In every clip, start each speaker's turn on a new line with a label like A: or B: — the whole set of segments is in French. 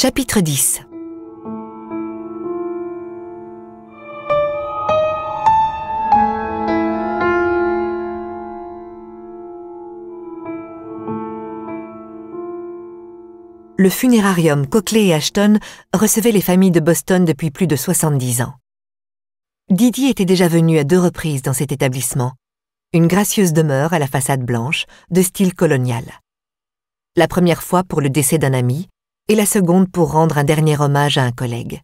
A: Chapitre 10 Le funérarium Cochlé et Ashton recevait les familles de Boston depuis plus de 70 ans. Didier était déjà venu à deux reprises dans cet établissement, une gracieuse demeure à la façade blanche, de style colonial. La première fois pour le décès d'un ami, et la seconde pour rendre un dernier hommage à un collègue.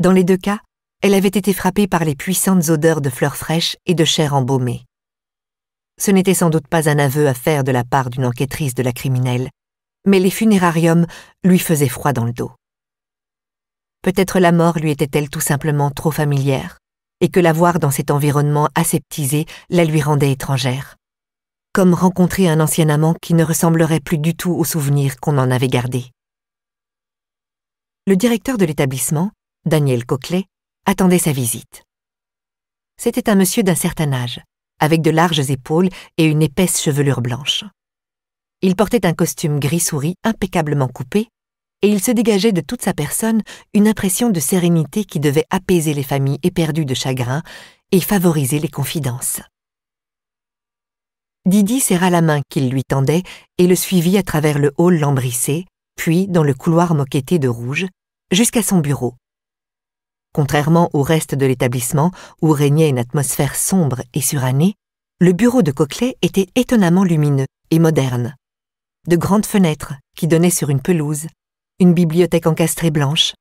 A: Dans les deux cas, elle avait été frappée par les puissantes odeurs de fleurs fraîches et de chair embaumée. Ce n'était sans doute pas un aveu à faire de la part d'une enquêtrice de la criminelle, mais les funérariums lui faisaient froid dans le dos. Peut-être la mort lui était-elle tout simplement trop familière, et que la voir dans cet environnement aseptisé la lui rendait étrangère. Comme rencontrer un ancien amant qui ne ressemblerait plus du tout aux souvenirs qu'on en avait gardés le directeur de l'établissement, Daniel Coquelet, attendait sa visite. C'était un monsieur d'un certain âge, avec de larges épaules et une épaisse chevelure blanche. Il portait un costume gris-souris impeccablement coupé, et il se dégageait de toute sa personne une impression de sérénité qui devait apaiser les familles éperdues de chagrin et favoriser les confidences. Didi serra la main qu'il lui tendait et le suivit à travers le hall lambrissé, puis dans le couloir moquetté de rouge, jusqu'à son bureau. Contrairement au reste de l'établissement, où régnait une atmosphère sombre et surannée, le bureau de Coquelet était étonnamment lumineux et moderne. De grandes fenêtres qui donnaient sur une pelouse, une bibliothèque encastrée blanche,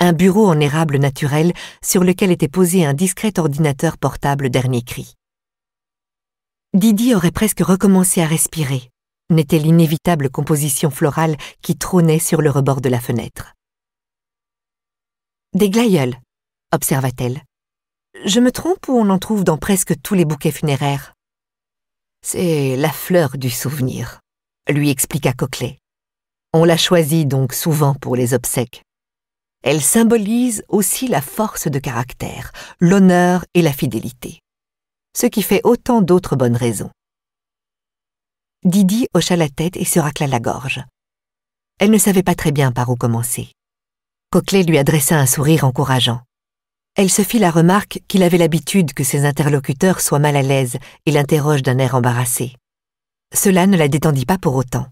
A: un bureau en érable naturel sur lequel était posé un discret ordinateur portable dernier cri. Didi aurait presque recommencé à respirer n'était l'inévitable composition florale qui trônait sur le rebord de la fenêtre. Des glaïeuls, observa-t-elle. Je me trompe ou on en trouve dans presque tous les bouquets funéraires C'est la fleur du souvenir, lui expliqua Coquelet. On la choisit donc souvent pour les obsèques. Elle symbolise aussi la force de caractère, l'honneur et la fidélité, ce qui fait autant d'autres bonnes raisons. Didi hocha la tête et se racla la gorge. Elle ne savait pas très bien par où commencer. Coquelet lui adressa un sourire encourageant. Elle se fit la remarque qu'il avait l'habitude que ses interlocuteurs soient mal à l'aise et l'interrogent d'un air embarrassé. Cela ne la détendit pas pour autant.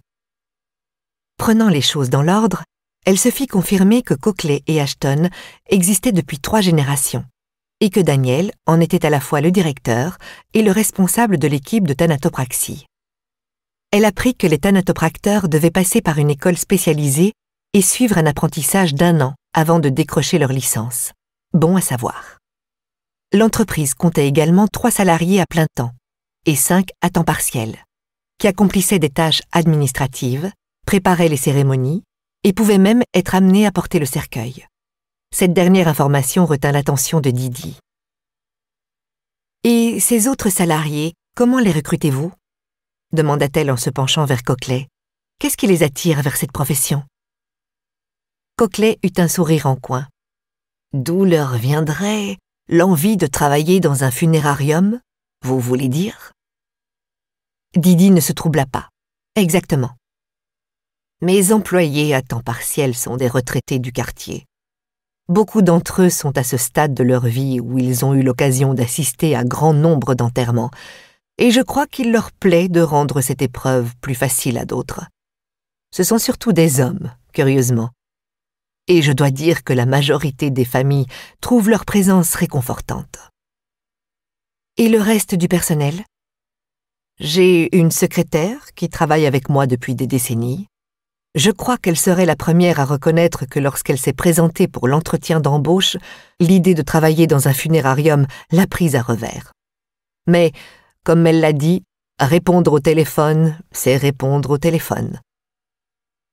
A: Prenant les choses dans l'ordre, elle se fit confirmer que Coquelet et Ashton existaient depuis trois générations, et que Daniel en était à la fois le directeur et le responsable de l'équipe de thanatopraxie elle apprit que les tanatopracteurs devaient passer par une école spécialisée et suivre un apprentissage d'un an avant de décrocher leur licence. Bon à savoir. L'entreprise comptait également trois salariés à plein temps et cinq à temps partiel, qui accomplissaient des tâches administratives, préparaient les cérémonies et pouvaient même être amenés à porter le cercueil. Cette dernière information retint l'attention de Didi. Et ces autres salariés, comment les recrutez-vous demanda-t-elle en se penchant vers Coquelet. Qu'est-ce qui les attire vers cette profession Coquelet eut un sourire en coin. D'où leur viendrait l'envie de travailler dans un funérarium, vous voulez dire Didi ne se troubla pas. Exactement. Mes employés à temps partiel sont des retraités du quartier. Beaucoup d'entre eux sont à ce stade de leur vie où ils ont eu l'occasion d'assister à grand nombre d'enterrements, et je crois qu'il leur plaît de rendre cette épreuve plus facile à d'autres. Ce sont surtout des hommes, curieusement. Et je dois dire que la majorité des familles trouvent leur présence réconfortante. Et le reste du personnel J'ai une secrétaire qui travaille avec moi depuis des décennies. Je crois qu'elle serait la première à reconnaître que lorsqu'elle s'est présentée pour l'entretien d'embauche, l'idée de travailler dans un funérarium l'a prise à revers. Mais comme elle l'a dit, répondre au téléphone, c'est répondre au téléphone.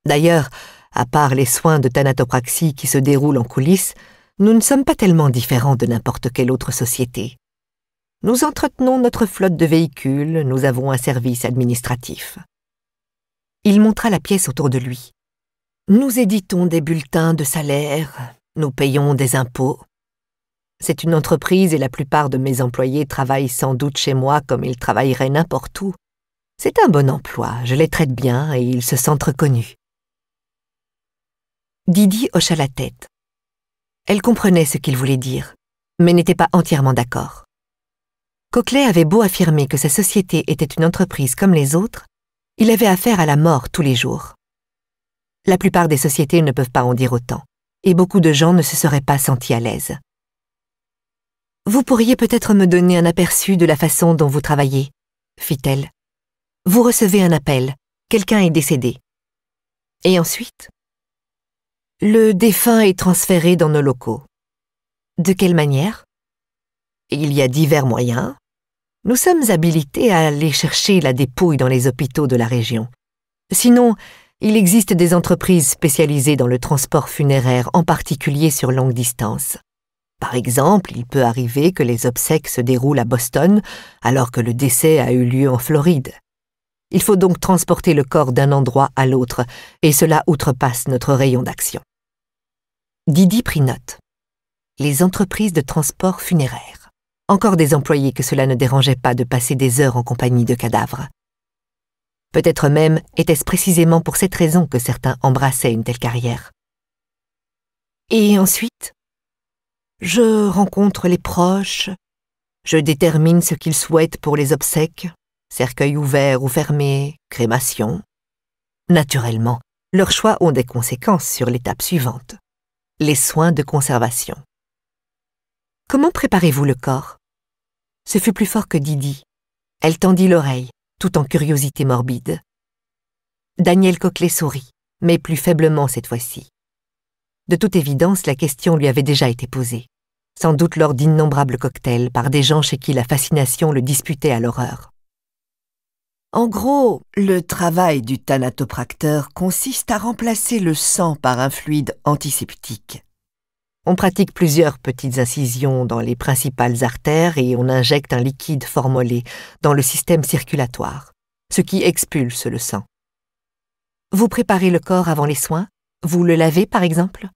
A: D'ailleurs, à part les soins de thanatopraxie qui se déroulent en coulisses, nous ne sommes pas tellement différents de n'importe quelle autre société. Nous entretenons notre flotte de véhicules, nous avons un service administratif. Il montra la pièce autour de lui. Nous éditons des bulletins de salaire, nous payons des impôts, c'est une entreprise et la plupart de mes employés travaillent sans doute chez moi comme ils travailleraient n'importe où. C'est un bon emploi, je les traite bien et ils se sentent reconnus. Didi hocha la tête. Elle comprenait ce qu'il voulait dire, mais n'était pas entièrement d'accord. Coquelet avait beau affirmer que sa société était une entreprise comme les autres, il avait affaire à la mort tous les jours. La plupart des sociétés ne peuvent pas en dire autant, et beaucoup de gens ne se seraient pas sentis à l'aise. Vous pourriez peut-être me donner un aperçu de la façon dont vous travaillez, fit-elle. Vous recevez un appel, quelqu'un est décédé. Et ensuite Le défunt est transféré dans nos locaux. De quelle manière Il y a divers moyens. Nous sommes habilités à aller chercher la dépouille dans les hôpitaux de la région. Sinon, il existe des entreprises spécialisées dans le transport funéraire, en particulier sur longue distance. Par exemple, il peut arriver que les obsèques se déroulent à Boston alors que le décès a eu lieu en Floride. Il faut donc transporter le corps d'un endroit à l'autre, et cela outrepasse notre rayon d'action. Didi prit note. Les entreprises de transport funéraire. Encore des employés que cela ne dérangeait pas de passer des heures en compagnie de cadavres. Peut-être même était-ce précisément pour cette raison que certains embrassaient une telle carrière. Et ensuite je rencontre les proches, je détermine ce qu'ils souhaitent pour les obsèques, cercueil ouvert ou fermé, crémation. Naturellement, leurs choix ont des conséquences sur l'étape suivante, les soins de conservation. Comment préparez-vous le corps Ce fut plus fort que Didi. Elle tendit l'oreille, tout en curiosité morbide. Daniel Coquelet sourit, mais plus faiblement cette fois-ci. De toute évidence, la question lui avait déjà été posée, sans doute lors d'innombrables cocktails par des gens chez qui la fascination le disputait à l'horreur. En gros, le travail du thanatopracteur consiste à remplacer le sang par un fluide antiseptique. On pratique plusieurs petites incisions dans les principales artères et on injecte un liquide formolé dans le système circulatoire, ce qui expulse le sang. Vous préparez le corps avant les soins Vous le lavez par exemple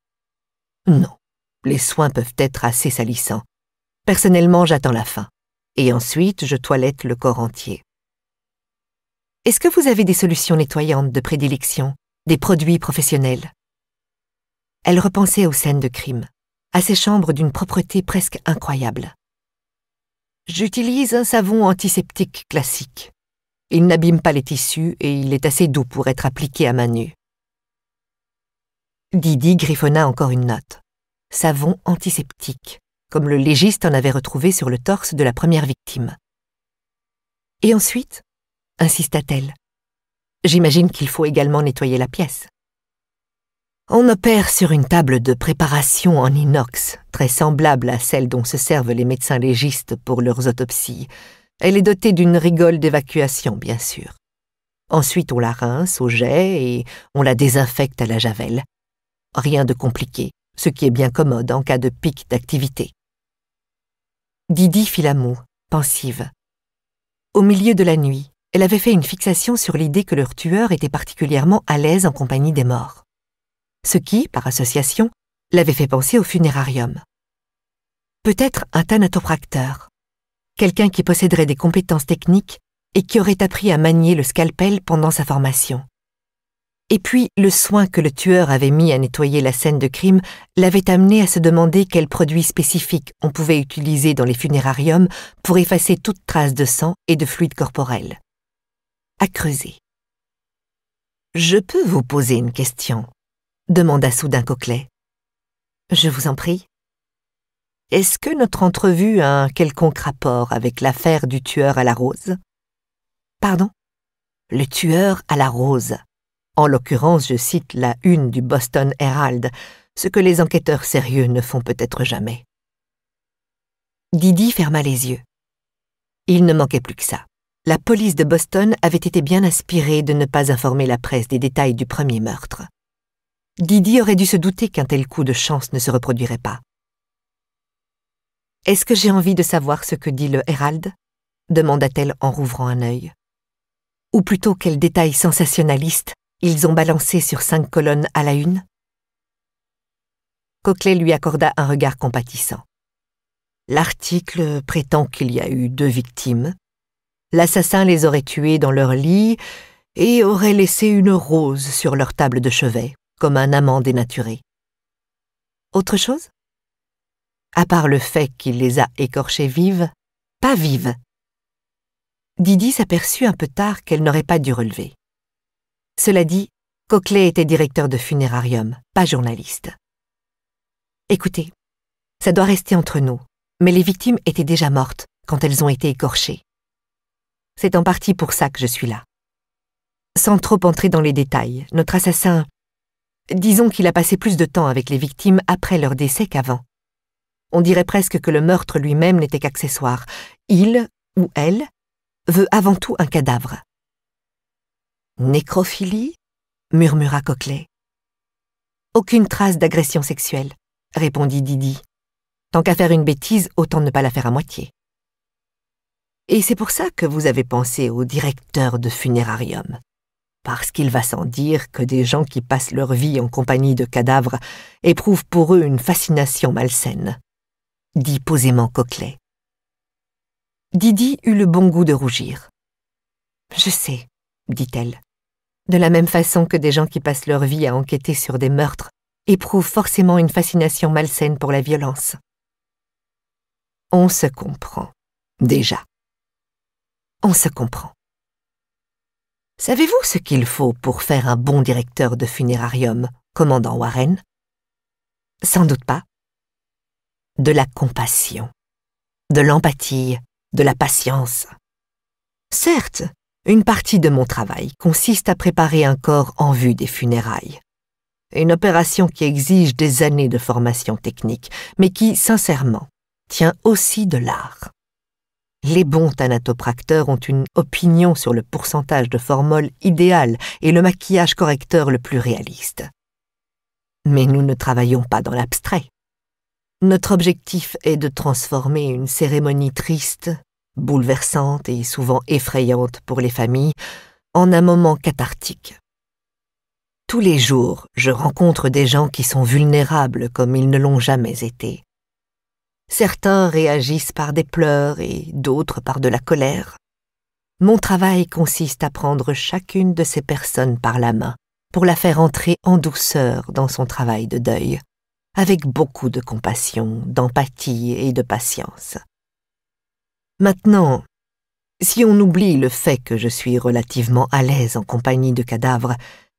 A: non, les soins peuvent être assez salissants. Personnellement, j'attends la fin. Et ensuite, je toilette le corps entier. Est-ce que vous avez des solutions nettoyantes de prédilection, des produits professionnels Elle repensait aux scènes de crime, à ces chambres d'une propreté presque incroyable. J'utilise un savon antiseptique classique. Il n'abîme pas les tissus et il est assez doux pour être appliqué à main nue. Didi griffonna encore une note. Savon antiseptique, comme le légiste en avait retrouvé sur le torse de la première victime. Et ensuite insista-t-elle. J'imagine qu'il faut également nettoyer la pièce. On opère sur une table de préparation en inox, très semblable à celle dont se servent les médecins légistes pour leurs autopsies. Elle est dotée d'une rigole d'évacuation, bien sûr. Ensuite, on la rince au jet et on la désinfecte à la javel rien de compliqué, ce qui est bien commode en cas de pic d'activité. Didi fit la moue, pensive. Au milieu de la nuit, elle avait fait une fixation sur l'idée que leur tueur était particulièrement à l'aise en compagnie des morts. Ce qui, par association, l'avait fait penser au funérarium. Peut-être un thanatopracteur, quelqu'un qui posséderait des compétences techniques et qui aurait appris à manier le scalpel pendant sa formation et puis le soin que le tueur avait mis à nettoyer la scène de crime l'avait amené à se demander quels produits spécifiques on pouvait utiliser dans les funérariums pour effacer toute trace de sang et de fluide corporel. À creuser. Je peux vous poser une question demanda soudain Coquelet. Je vous en prie. Est-ce que notre entrevue a un quelconque rapport avec l'affaire du tueur à la rose Pardon Le tueur à la rose en l'occurrence, je cite la une du Boston Herald, ce que les enquêteurs sérieux ne font peut-être jamais. Didi ferma les yeux. Il ne manquait plus que ça. La police de Boston avait été bien inspirée de ne pas informer la presse des détails du premier meurtre. Didi aurait dû se douter qu'un tel coup de chance ne se reproduirait pas. Est-ce que j'ai envie de savoir ce que dit le Herald demanda-t-elle en rouvrant un œil. Ou plutôt quel détail sensationnaliste ils ont balancé sur cinq colonnes à la une Coquelet lui accorda un regard compatissant. L'article prétend qu'il y a eu deux victimes. L'assassin les aurait tués dans leur lit et aurait laissé une rose sur leur table de chevet, comme un amant dénaturé. Autre chose À part le fait qu'il les a écorchées vives, pas vives. Didi s'aperçut un peu tard qu'elle n'aurait pas dû relever. Cela dit, Coquelet était directeur de funérarium, pas journaliste. Écoutez, ça doit rester entre nous, mais les victimes étaient déjà mortes quand elles ont été écorchées. C'est en partie pour ça que je suis là. Sans trop entrer dans les détails, notre assassin... Disons qu'il a passé plus de temps avec les victimes après leur décès qu'avant. On dirait presque que le meurtre lui-même n'était qu'accessoire. Il, ou elle, veut avant tout un cadavre. Nécrophilie murmura Coquelet. Aucune trace d'agression sexuelle, répondit Didi. Tant qu'à faire une bêtise, autant ne pas la faire à moitié. Et c'est pour ça que vous avez pensé au directeur de funérarium. Parce qu'il va sans dire que des gens qui passent leur vie en compagnie de cadavres éprouvent pour eux une fascination malsaine, dit posément Coquelet. Didi eut le bon goût de rougir. Je sais, dit-elle. De la même façon que des gens qui passent leur vie à enquêter sur des meurtres éprouvent forcément une fascination malsaine pour la violence. On se comprend, déjà. On se comprend. Savez-vous ce qu'il faut pour faire un bon directeur de funérarium, commandant Warren Sans doute pas. De la compassion, de l'empathie, de la patience. Certes, une partie de mon travail consiste à préparer un corps en vue des funérailles. Une opération qui exige des années de formation technique, mais qui, sincèrement, tient aussi de l'art. Les bons thanatopracteurs ont une opinion sur le pourcentage de formol idéal et le maquillage correcteur le plus réaliste. Mais nous ne travaillons pas dans l'abstrait. Notre objectif est de transformer une cérémonie triste bouleversante et souvent effrayante pour les familles, en un moment cathartique. Tous les jours, je rencontre des gens qui sont vulnérables comme ils ne l'ont jamais été. Certains réagissent par des pleurs et d'autres par de la colère. Mon travail consiste à prendre chacune de ces personnes par la main pour la faire entrer en douceur dans son travail de deuil, avec beaucoup de compassion, d'empathie et de patience. Maintenant, si on oublie le fait que je suis relativement à l'aise en compagnie de cadavres,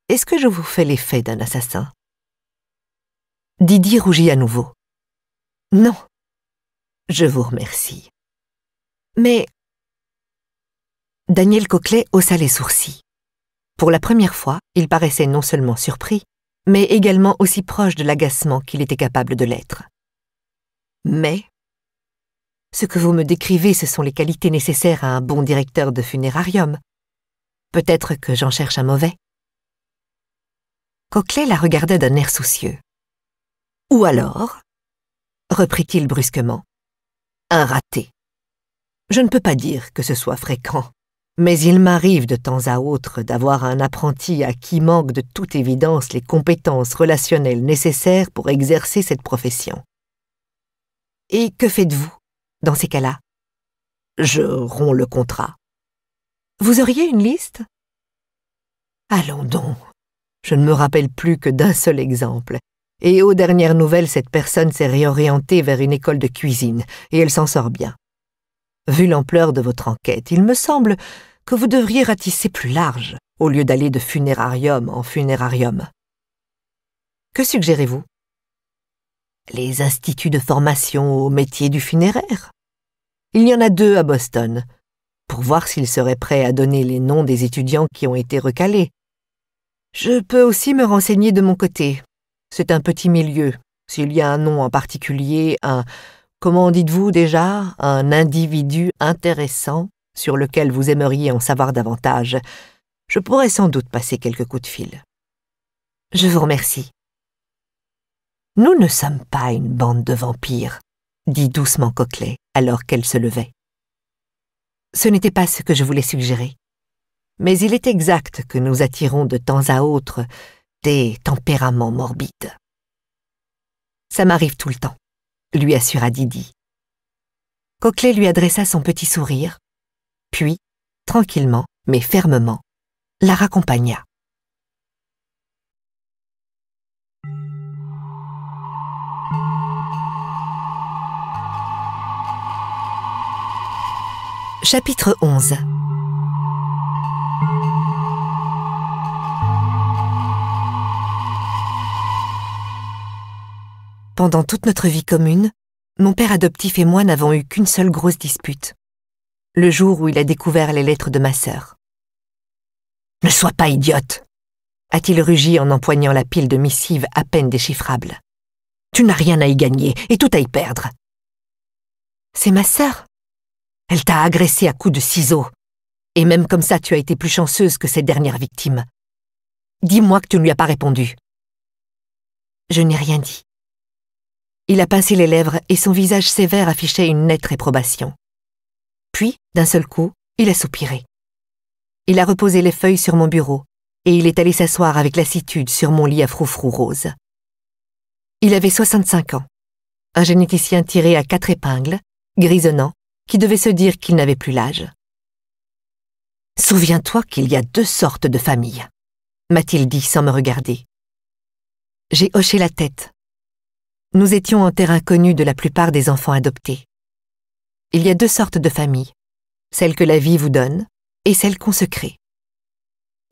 A: est-ce que je vous fais l'effet d'un assassin Didier rougit à nouveau. Non. Je vous remercie. Mais... Daniel Coquelet haussa les sourcils. Pour la première fois, il paraissait non seulement surpris, mais également aussi proche de l'agacement qu'il était capable de l'être. Mais ce que vous me décrivez, ce sont les qualités nécessaires à un bon directeur de funérarium. Peut-être que j'en cherche un mauvais. Coquelet la regardait d'un air soucieux. Ou alors, reprit-il brusquement, un raté. Je ne peux pas dire que ce soit fréquent, mais il m'arrive de temps à autre d'avoir un apprenti à qui manque de toute évidence les compétences relationnelles nécessaires pour exercer cette profession. Et que faites-vous dans ces cas-là, je romps le contrat. Vous auriez une liste Allons donc. Je ne me rappelle plus que d'un seul exemple. Et aux dernières nouvelles, cette personne s'est réorientée vers une école de cuisine, et elle s'en sort bien. Vu l'ampleur de votre enquête, il me semble que vous devriez ratisser plus large, au lieu d'aller de funérarium en funérarium. Que suggérez-vous Les instituts de formation au métier du funéraire il y en a deux à Boston, pour voir s'ils seraient prêts à donner les noms des étudiants qui ont été recalés. Je peux aussi me renseigner de mon côté. C'est un petit milieu. S'il y a un nom en particulier, un comment dites-vous déjà, un individu intéressant sur lequel vous aimeriez en savoir davantage, je pourrais sans doute passer quelques coups de fil. Je vous remercie. Nous ne sommes pas une bande de vampires, dit doucement Coquelet alors qu'elle se levait. Ce n'était pas ce que je voulais suggérer. Mais il est exact que nous attirons de temps à autre des tempéraments morbides. Ça m'arrive tout le temps, lui assura Didi. Coquelet lui adressa son petit sourire, puis, tranquillement mais fermement, la raccompagna. Chapitre 11 Pendant toute notre vie commune, mon père adoptif et moi n'avons eu qu'une seule grosse dispute. Le jour où il a découvert les lettres de ma sœur. Ne sois pas idiote a-t-il rugi en empoignant la pile de missives à peine déchiffrables. Tu n'as rien à y gagner et tout à y perdre. C'est ma sœur, elle t'a agressé à coups de ciseaux. Et même comme ça, tu as été plus chanceuse que cette dernière victime. Dis-moi que tu ne lui as pas répondu. Je n'ai rien dit. Il a pincé les lèvres et son visage sévère affichait une nette réprobation. Puis, d'un seul coup, il a soupiré. Il a reposé les feuilles sur mon bureau et il est allé s'asseoir avec lassitude sur mon lit à froufrou rose. Il avait 65 ans, un généticien tiré à quatre épingles, grisonnant, qui devait se dire qu'il n'avait plus l'âge. Souviens-toi qu'il y a deux sortes de familles, m'a-t-il dit sans me regarder. J'ai hoché la tête. Nous étions en terrain connu de la plupart des enfants adoptés. Il y a deux sortes de familles, celles que la vie vous donne et celles qu'on se crée.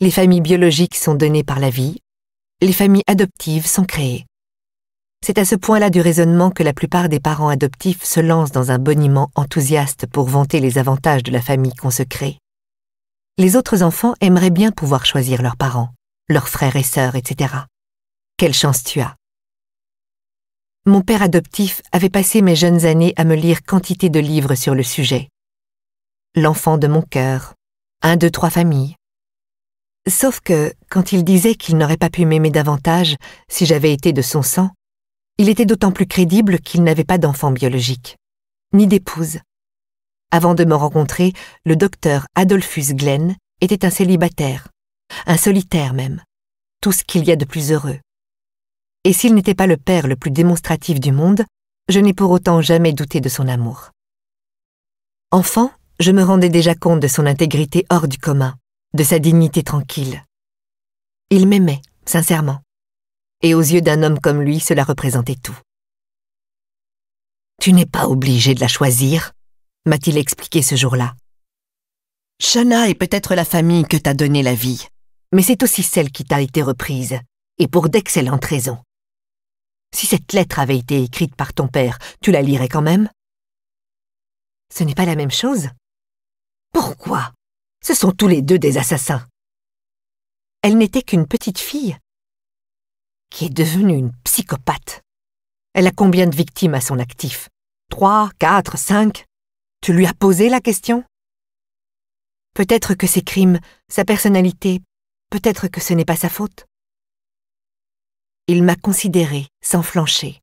A: Les familles biologiques sont données par la vie, les familles adoptives sont créées. C'est à ce point-là du raisonnement que la plupart des parents adoptifs se lancent dans un boniment enthousiaste pour vanter les avantages de la famille qu'on se crée. Les autres enfants aimeraient bien pouvoir choisir leurs parents, leurs frères et sœurs, etc. Quelle chance tu as Mon père adoptif avait passé mes jeunes années à me lire quantité de livres sur le sujet. L'enfant de mon cœur, un, deux, trois familles. Sauf que, quand il disait qu'il n'aurait pas pu m'aimer davantage si j'avais été de son sang, il était d'autant plus crédible qu'il n'avait pas d'enfant biologique, ni d'épouse. Avant de me rencontrer, le docteur Adolphus Glenn était un célibataire, un solitaire même, tout ce qu'il y a de plus heureux. Et s'il n'était pas le père le plus démonstratif du monde, je n'ai pour autant jamais douté de son amour. Enfant, je me rendais déjà compte de son intégrité hors du commun, de sa dignité tranquille. Il m'aimait, sincèrement et aux yeux d'un homme comme lui, cela représentait tout. Tu n'es pas obligé de la choisir, m'a-t-il expliqué ce jour-là. Shana est peut-être la famille que t'a donné la vie, mais c'est aussi celle qui t'a été reprise, et pour d'excellentes raisons. Si cette lettre avait été écrite par ton père, tu la lirais quand même Ce n'est pas la même chose Pourquoi Ce sont tous les deux des assassins. Elle n'était qu'une petite fille, qui est devenue une psychopathe. Elle a combien de victimes à son actif Trois, quatre, cinq Tu lui as posé la question Peut-être que ses crimes, sa personnalité, peut-être que ce n'est pas sa faute. Il m'a considéré sans flancher.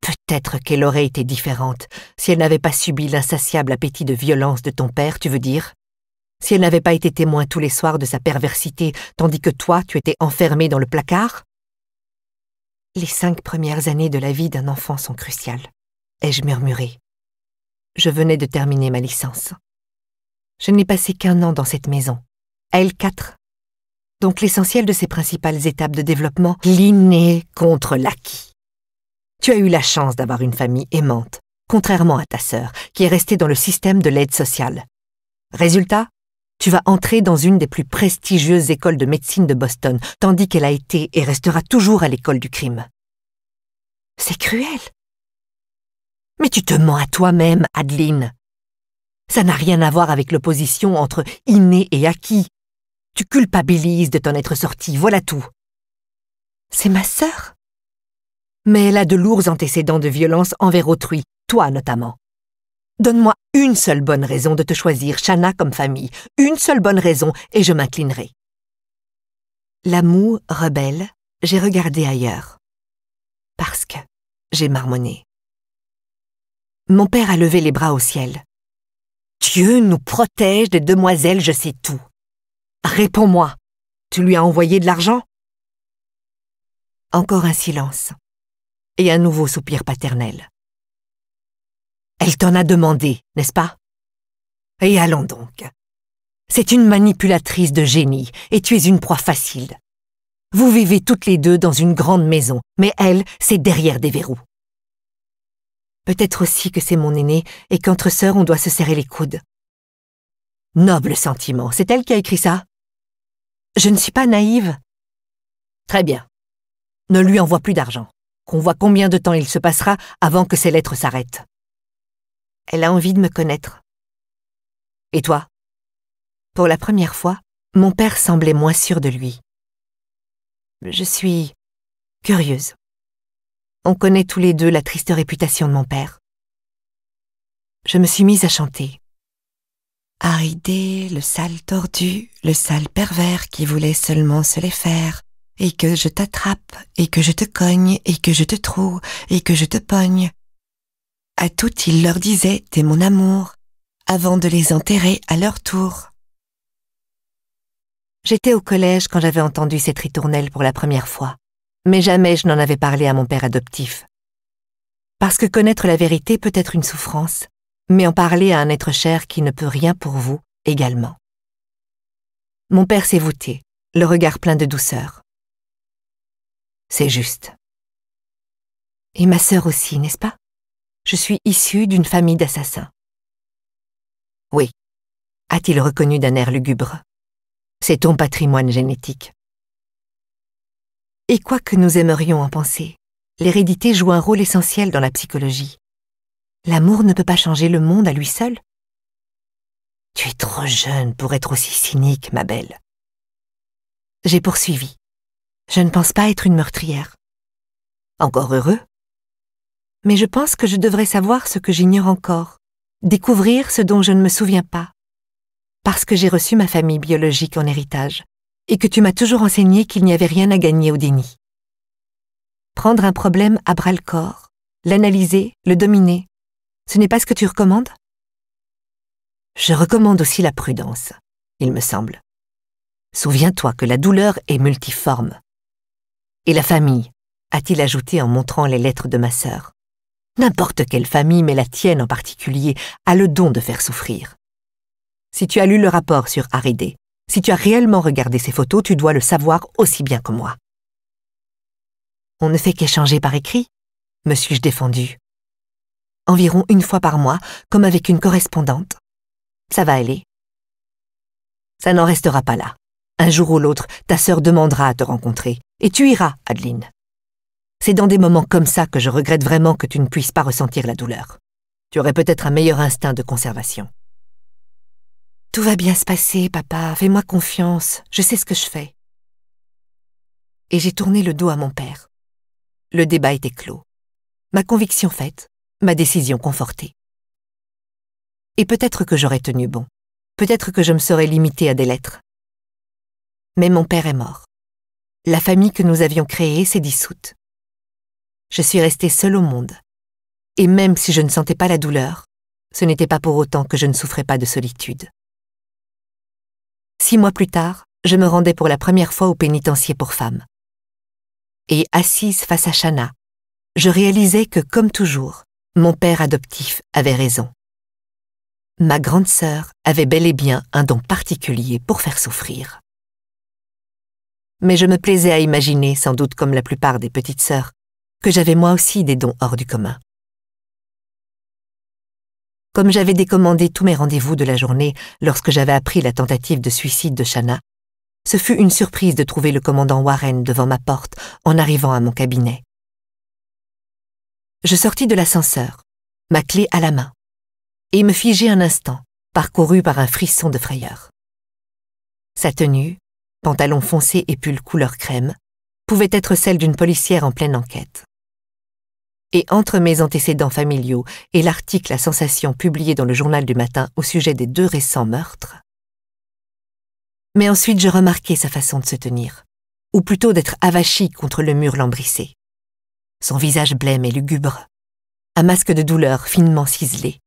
A: Peut-être qu'elle aurait été différente si elle n'avait pas subi l'insatiable appétit de violence de ton père, tu veux dire Si elle n'avait pas été témoin tous les soirs de sa perversité, tandis que toi, tu étais enfermé dans le placard les cinq premières années de la vie d'un enfant sont cruciales, ai-je murmuré. Je venais de terminer ma licence. Je n'ai passé qu'un an dans cette maison, à quatre. Donc l'essentiel de ses principales étapes de développement, l'inné contre l'acquis. Tu as eu la chance d'avoir une famille aimante, contrairement à ta sœur, qui est restée dans le système de l'aide sociale. Résultat, tu vas entrer dans une des plus prestigieuses écoles de médecine de Boston, tandis qu'elle a été et restera toujours à l'école du crime. C'est cruel. Mais tu te mens à toi-même, Adeline. Ça n'a rien à voir avec l'opposition entre inné et acquis. Tu culpabilises de t'en être sortie, voilà tout. C'est ma sœur. Mais elle a de lourds antécédents de violence envers autrui, toi notamment. Donne-moi une seule bonne raison de te choisir Chana comme famille, une seule bonne raison, et je m'inclinerai. L'amour rebelle, j'ai regardé ailleurs. Parce que, j'ai marmonné. Mon père a levé les bras au ciel. Dieu nous protège des demoiselles, je sais tout. Réponds-moi, tu lui as envoyé de l'argent Encore un silence et un nouveau soupir paternel. Elle t'en a demandé, n'est-ce pas Et allons donc. C'est une manipulatrice de génie, et tu es une proie facile. Vous vivez toutes les deux dans une grande maison, mais elle, c'est derrière des verrous. Peut-être aussi que c'est mon aîné, et qu'entre sœurs on doit se serrer les coudes. Noble sentiment, c'est elle qui a écrit ça Je ne suis pas naïve. Très bien. Ne lui envoie plus d'argent. Qu'on voit combien de temps il se passera avant que ses lettres s'arrêtent elle a envie de me connaître. Et toi Pour la première fois, mon père semblait moins sûr de lui. Je suis curieuse. On connaît tous les deux la triste réputation de mon père. Je me suis mise à chanter. idée, le sale tordu, le sale pervers qui voulait seulement se les faire, et que je t'attrape, et que je te cogne, et que je te trouve, et que je te pogne, à toutes il leur disait T'es mon amour, avant de les enterrer à leur tour. J'étais au collège quand j'avais entendu cette ritournelle pour la première fois, mais jamais je n'en avais parlé à mon père adoptif. Parce que connaître la vérité peut être une souffrance, mais en parler à un être cher qui ne peut rien pour vous également. Mon père s'est voûté, le regard plein de douceur. C'est juste. Et ma sœur aussi, n'est-ce pas je suis issu d'une famille d'assassins. Oui, a-t-il reconnu d'un air lugubre. C'est ton patrimoine génétique. Et quoi que nous aimerions en penser, l'hérédité joue un rôle essentiel dans la psychologie. L'amour ne peut pas changer le monde à lui seul. Tu es trop jeune pour être aussi cynique, ma belle. J'ai poursuivi. Je ne pense pas être une meurtrière. Encore heureux mais je pense que je devrais savoir ce que j'ignore encore, découvrir ce dont je ne me souviens pas. Parce que j'ai reçu ma famille biologique en héritage, et que tu m'as toujours enseigné qu'il n'y avait rien à gagner au déni. Prendre un problème à bras le corps, l'analyser, le dominer, ce n'est pas ce que tu recommandes Je recommande aussi la prudence, il me semble. Souviens-toi que la douleur est multiforme. Et la famille, a-t-il ajouté en montrant les lettres de ma sœur. N'importe quelle famille, mais la tienne en particulier, a le don de faire souffrir. Si tu as lu le rapport sur &D si tu as réellement regardé ces photos, tu dois le savoir aussi bien que moi. On ne fait qu'échanger par écrit me suis-je défendu. Environ une fois par mois, comme avec une correspondante. Ça va aller. Ça n'en restera pas là. Un jour ou l'autre, ta sœur demandera à te rencontrer, et tu iras, Adeline. C'est dans des moments comme ça que je regrette vraiment que tu ne puisses pas ressentir la douleur. Tu aurais peut-être un meilleur instinct de conservation. Tout va bien se passer, papa, fais-moi confiance, je sais ce que je fais.
B: Et j'ai tourné le dos à mon père. Le débat était clos. Ma conviction faite, ma décision confortée. Et peut-être que j'aurais tenu bon. Peut-être que je me serais limitée à des lettres. Mais mon père est mort. La famille que nous avions créée s'est dissoute je suis
A: restée seule au monde. Et même si je ne sentais pas la douleur, ce n'était pas pour autant que je ne souffrais pas de solitude. Six mois plus tard, je me rendais pour la première fois au pénitencier pour femmes. Et assise face à Chana, je réalisais que, comme toujours, mon père adoptif avait raison. Ma grande sœur avait bel et bien un don particulier pour faire souffrir.
B: Mais je me plaisais à imaginer, sans doute comme la plupart des petites sœurs, que j'avais moi aussi des dons hors du commun. Comme j'avais décommandé tous
A: mes rendez-vous de la journée lorsque j'avais appris la tentative de suicide de Shana, ce fut une surprise de trouver le commandant Warren devant ma porte en arrivant à mon cabinet.
B: Je sortis de l'ascenseur, ma clé à la main, et me figé un instant, parcouru par un frisson de frayeur. Sa tenue, pantalon
A: foncé et pull couleur crème, pouvait être celle d'une policière en pleine enquête et entre mes antécédents familiaux et l'article à sensation publié dans le journal du matin au sujet des deux récents meurtres. Mais ensuite je remarquai sa façon de se
B: tenir, ou plutôt d'être avachi contre le mur lambrissé. Son visage blême et lugubre, un masque de douleur finement ciselé.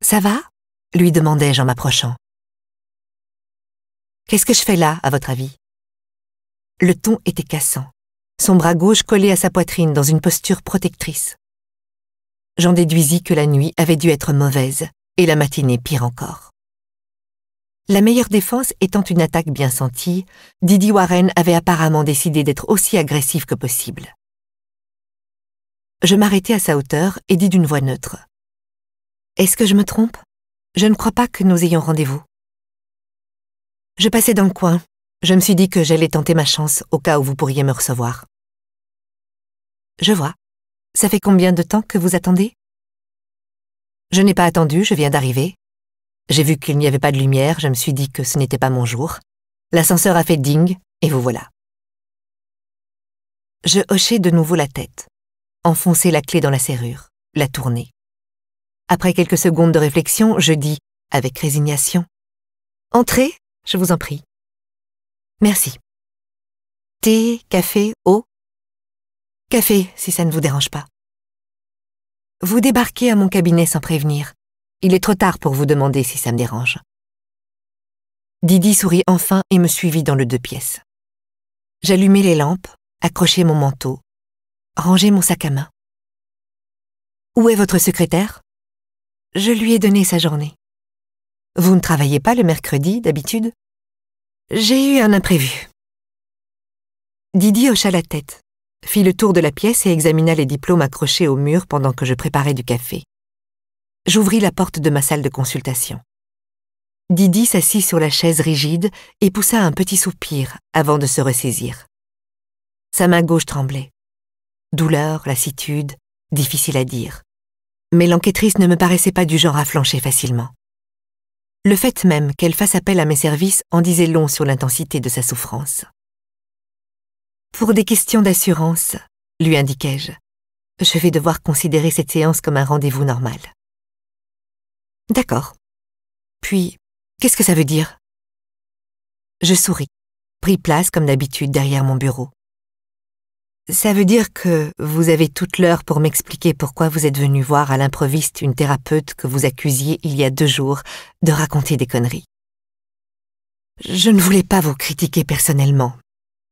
B: Ça va lui demandai-je en m'approchant. Qu'est-ce que je fais là, à votre avis Le ton était cassant son bras gauche collé à sa poitrine dans une
A: posture protectrice. J'en déduisis que la nuit avait dû être mauvaise, et la matinée pire encore. La meilleure défense étant une attaque bien sentie, Didi Warren avait apparemment décidé d'être aussi agressif que possible.
B: Je m'arrêtai à sa hauteur et dis d'une voix neutre. Est-ce que je me trompe Je ne crois pas que nous ayons rendez-vous. Je passais dans le coin. Je me suis dit que j'allais tenter ma chance au cas où vous pourriez me recevoir. Je vois. Ça fait combien de temps que vous attendez Je n'ai pas attendu, je viens d'arriver. J'ai vu qu'il n'y avait pas de lumière, je me suis dit que ce n'était pas mon jour. L'ascenseur a fait dingue et vous voilà. Je hochai de nouveau la tête, enfonçai la clé dans la serrure, la tournai. Après quelques secondes de réflexion, je dis, avec résignation, Entrez, je vous en prie. Merci. Thé, café, eau Café, si ça ne vous dérange pas. Vous débarquez à mon cabinet sans prévenir. Il est trop tard pour vous demander si ça me dérange. Didi sourit enfin et me suivit dans le deux pièces. J'allumai les lampes, accrochai mon manteau, rangeai mon sac à main. Où est votre secrétaire Je lui ai donné sa journée. Vous ne travaillez pas le mercredi, d'habitude J'ai eu un imprévu. Didi hocha la tête fit le tour de la pièce et examina
A: les diplômes accrochés au mur pendant que je préparais du café. J'ouvris la porte de ma salle de consultation. Didi s'assit sur la chaise rigide et poussa un petit soupir avant de se ressaisir. Sa main gauche tremblait. Douleur, lassitude, difficile à dire. Mais l'enquêtrice ne me paraissait pas du genre à flancher facilement. Le fait même qu'elle fasse appel à mes services en disait long sur l'intensité de sa
B: souffrance. Pour des questions d'assurance, lui indiquai-je. Je vais devoir considérer cette séance comme un rendez-vous normal. D'accord. Puis, qu'est-ce que ça veut dire Je souris, pris place comme d'habitude derrière mon bureau. Ça veut dire que vous
A: avez toute l'heure pour m'expliquer pourquoi vous êtes venu voir à l'improviste une thérapeute que vous accusiez il y a deux jours de raconter des conneries. Je ne voulais pas vous critiquer personnellement,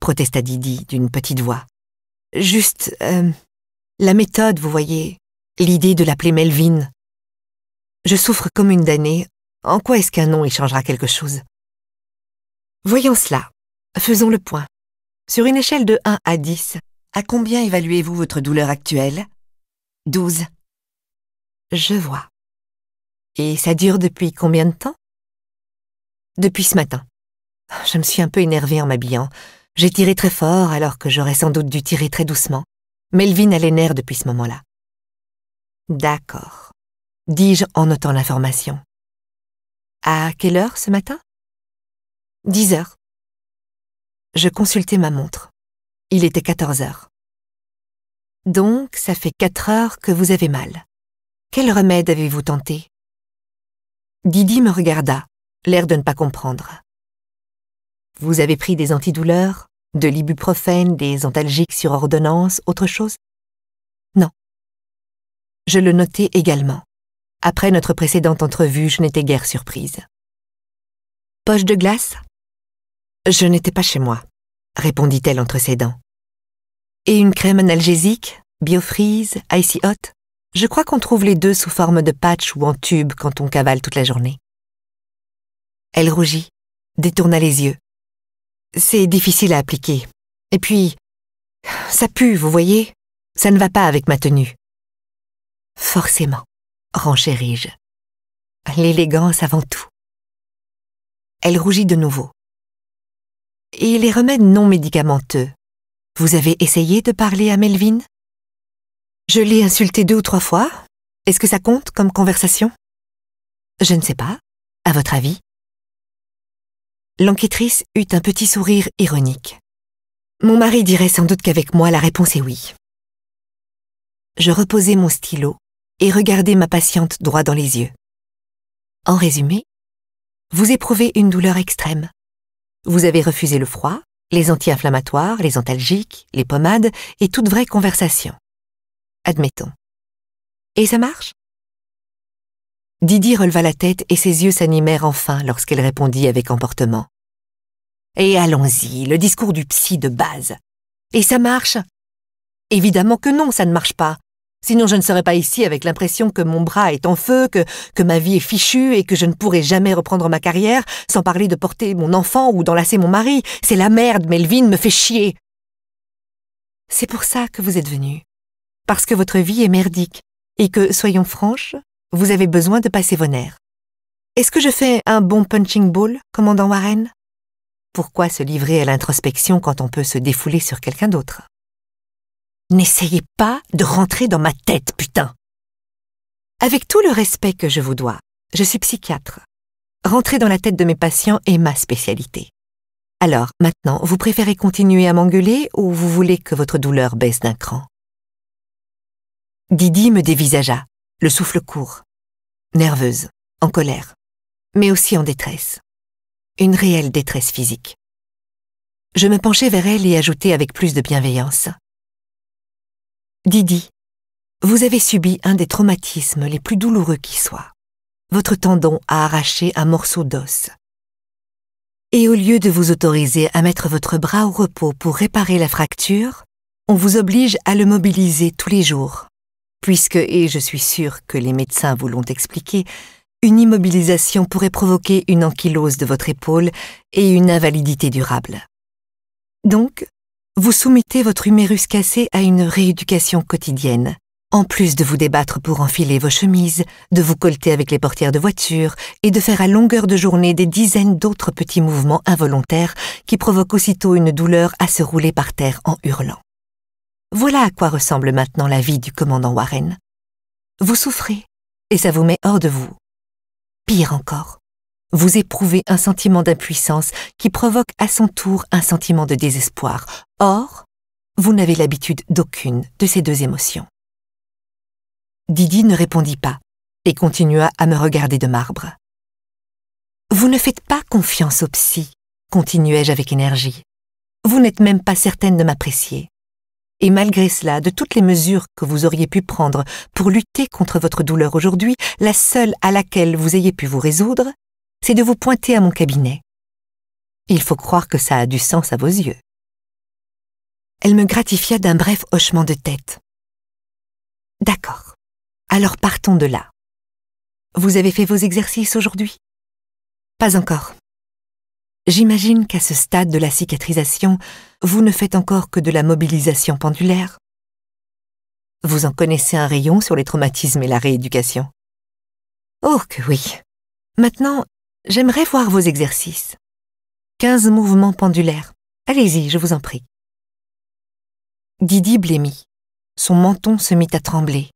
A: protesta Didi d'une petite voix. Juste, euh,
B: la méthode, vous voyez, l'idée de l'appeler Melvin. Je souffre comme une damnée. En quoi est-ce qu'un nom y changera quelque chose Voyons cela.
A: Faisons le point. Sur une échelle de 1 à 10, à combien évaluez-vous votre douleur
B: actuelle 12. Je vois. Et ça dure depuis combien de temps Depuis ce matin. Je me suis un peu énervée
A: en m'habillant. J'ai tiré très fort alors que j'aurais sans doute dû tirer très doucement. Melvin a les
B: nerfs depuis ce moment-là. D'accord, dis-je en notant l'information. À quelle heure ce matin Dix heures. Je consultai ma montre. Il était quatorze heures. Donc, ça fait quatre heures que vous avez mal. Quel remède avez-vous tenté Didi me regarda, l'air de ne pas comprendre. Vous avez
A: pris des antidouleurs de l'ibuprofène, des antalgiques sur ordonnance, autre chose
B: Non. Je le notai également. Après notre précédente entrevue, je n'étais guère surprise. Poche de glace Je n'étais pas chez moi, répondit-elle entre ses dents. Et une crème analgésique
A: Biofreeze Icy Hot Je crois qu'on trouve les deux sous forme de patch ou en tube quand on cavale
B: toute la journée. Elle rougit, détourna les yeux, c'est difficile à appliquer. Et puis, ça pue, vous voyez Ça ne va pas avec ma tenue. Forcément, renchéris-je. L'élégance avant tout. Elle rougit de nouveau. Et les remèdes non médicamenteux Vous avez essayé de parler à Melvin Je l'ai insulté deux ou trois fois. Est-ce que ça compte comme conversation Je ne sais pas. À votre avis L'enquêtrice eut un petit sourire ironique. Mon mari dirait sans doute qu'avec moi la réponse est oui. Je reposai mon stylo et regardai ma patiente droit dans les yeux. En résumé, vous éprouvez une douleur extrême. Vous avez refusé le froid, les anti-inflammatoires, les antalgiques, les pommades et toute vraie conversation. Admettons. Et ça marche Didi releva la tête et ses yeux s'animèrent enfin lorsqu'elle répondit avec emportement. Et eh,
A: allons-y, le discours du psy de base. Et ça marche Évidemment que non, ça ne marche pas. Sinon je ne serais pas ici avec l'impression que mon bras est en feu, que, que ma vie est fichue et que je ne pourrai jamais reprendre ma carrière, sans parler de porter mon enfant ou d'enlacer mon mari. C'est la merde, Melvin me fait chier. C'est pour ça que vous êtes venu. Parce que votre vie est merdique, et que, soyons franches, vous avez besoin de passer vos nerfs. Est-ce que je fais un bon punching ball, commandant Warren Pourquoi se livrer à l'introspection quand on peut se défouler sur quelqu'un d'autre N'essayez pas de rentrer dans ma tête, putain Avec tout le respect que je vous dois, je suis psychiatre. Rentrer dans la tête de mes patients est ma spécialité. Alors, maintenant, vous préférez continuer à m'engueuler ou vous voulez que votre douleur baisse d'un cran
B: Didi me dévisagea le souffle court, nerveuse, en colère, mais aussi en détresse. Une réelle détresse physique. Je me penchai vers elle et ajoutai avec plus de bienveillance.
A: Didi, vous avez subi un des traumatismes les plus douloureux qui soient. Votre tendon a arraché un morceau d'os. Et au lieu de vous autoriser à mettre votre bras au repos pour réparer la fracture, on vous oblige à le mobiliser tous les jours puisque, et je suis sûre que les médecins vous l'ont expliqué, une immobilisation pourrait provoquer une ankylose de votre épaule et une invalidité durable. Donc, vous soumettez votre humérus cassé à une rééducation quotidienne, en plus de vous débattre pour enfiler vos chemises, de vous colter avec les portières de voiture et de faire à longueur de journée des dizaines d'autres petits mouvements involontaires qui provoquent aussitôt une douleur à se rouler par terre en hurlant. Voilà à quoi ressemble maintenant la vie du commandant Warren. Vous souffrez, et ça vous met hors de vous. Pire encore, vous éprouvez un sentiment d'impuissance qui provoque à son tour un sentiment de désespoir. Or, vous n'avez l'habitude d'aucune de ces deux émotions.
B: Didi ne répondit pas et continua à me regarder de marbre. Vous ne faites pas confiance au psy, continuai-je avec énergie.
A: Vous n'êtes même pas certaine de m'apprécier. Et malgré cela, de toutes les mesures que vous auriez pu prendre pour lutter contre votre douleur aujourd'hui, la seule à laquelle vous ayez
B: pu vous résoudre, c'est de vous pointer à mon cabinet. Il faut croire que ça a du sens à vos yeux. Elle me gratifia d'un bref hochement de tête. D'accord. Alors partons de là. Vous avez fait vos exercices aujourd'hui Pas encore. J'imagine qu'à ce stade de la
A: cicatrisation, vous ne faites encore que de la mobilisation pendulaire. Vous en connaissez un rayon sur les traumatismes et la rééducation. Oh que oui.
B: Maintenant, j'aimerais voir vos exercices. Quinze mouvements pendulaires. Allez-y, je vous en prie. Didi blêmit. Son menton se mit à trembler.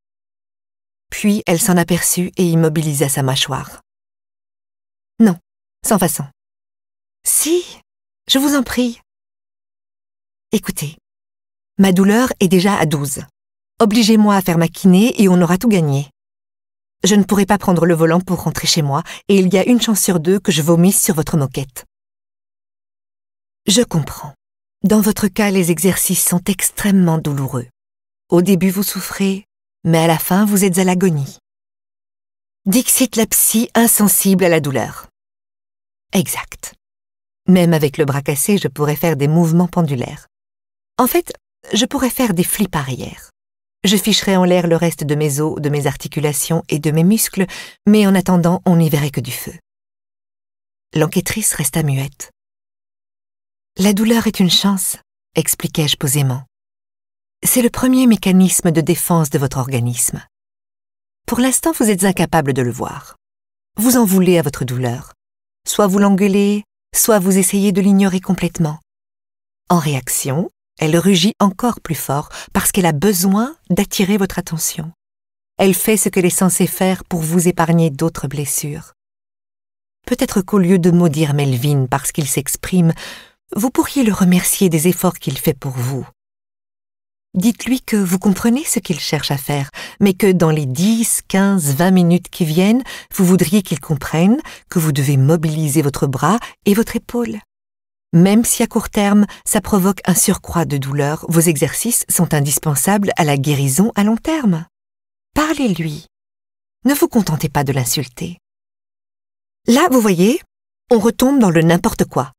B: Puis elle s'en aperçut et immobilisa sa mâchoire. Non, sans façon. Si, je vous en prie. Écoutez, ma douleur est déjà à douze.
A: Obligez-moi à faire ma kiné et on aura tout gagné. Je ne pourrai pas prendre le volant pour rentrer chez moi et il y a une chance sur deux que je vomisse sur votre moquette. Je comprends. Dans votre cas, les exercices sont extrêmement douloureux. Au début, vous souffrez, mais à la fin, vous êtes à l'agonie. Dixit la psy insensible à la douleur. Exact. Même avec le bras cassé, je pourrais faire des mouvements pendulaires. En fait, je pourrais faire des flips arrière. Je ficherais en l'air le reste de mes os, de mes articulations et de mes muscles, mais en attendant, on n'y
B: verrait que du feu. L'enquêtrice resta muette. La douleur est une chance, expliquai-je posément. C'est le premier mécanisme de
A: défense de votre organisme. Pour l'instant, vous êtes incapable de le voir. Vous en voulez à votre douleur. Soit vous l'engueulez, soit vous essayez de l'ignorer complètement. En réaction, elle rugit encore plus fort parce qu'elle a besoin d'attirer votre attention. Elle fait ce qu'elle est censée faire pour vous épargner d'autres blessures. Peut-être qu'au lieu de maudire Melvin parce qu'il s'exprime, vous pourriez le remercier des efforts qu'il fait pour vous. Dites-lui que vous comprenez ce qu'il cherche à faire, mais que dans les 10, 15, 20 minutes qui viennent, vous voudriez qu'il comprenne que vous devez mobiliser votre bras et votre épaule. Même si à court terme, ça provoque un surcroît de douleur, vos exercices sont indispensables à la guérison
B: à long terme. Parlez-lui. Ne vous contentez pas de l'insulter. Là, vous voyez, on retombe dans le n'importe quoi.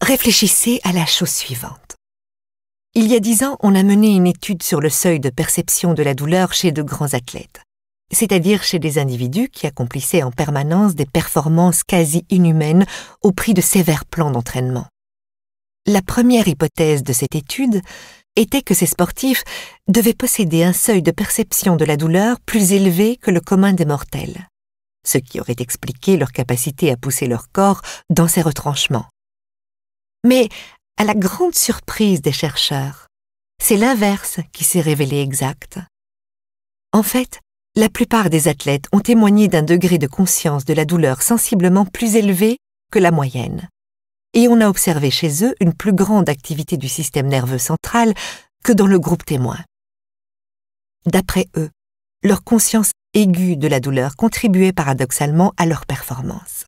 B: Réfléchissez à la chose suivante. Il y a dix ans, on a mené une étude sur le seuil
A: de perception de la douleur chez de grands athlètes, c'est-à-dire chez des individus qui accomplissaient en permanence des performances quasi inhumaines au prix de sévères plans d'entraînement. La première hypothèse de cette étude était que ces sportifs devaient posséder un seuil de perception de la douleur plus élevé que le commun des mortels, ce qui aurait expliqué leur capacité à pousser leur corps dans ces retranchements. Mais à la grande surprise des chercheurs, c'est l'inverse qui s'est révélé exact. En fait, la plupart des athlètes ont témoigné d'un degré de conscience de la douleur sensiblement plus élevé que la moyenne. Et on a observé chez eux une plus grande activité du système nerveux central que dans le groupe témoin. D'après eux, leur conscience aiguë de la douleur contribuait paradoxalement à leur performance.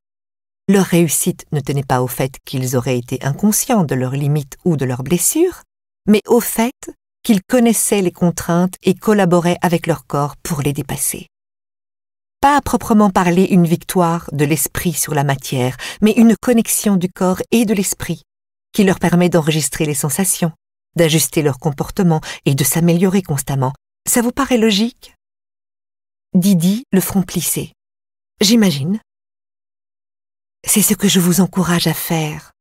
A: Leur réussite ne tenait pas au fait qu'ils auraient été inconscients de leurs limites ou de leurs blessures, mais au fait qu'ils connaissaient les contraintes et collaboraient avec leur corps pour les dépasser. Pas à proprement parler une victoire de l'esprit sur la matière, mais une connexion du corps et de l'esprit, qui leur permet d'enregistrer les sensations, d'ajuster leur comportement et de s'améliorer
B: constamment. Ça vous paraît logique Didi, le front plissé. J'imagine, c'est ce que je vous encourage à faire.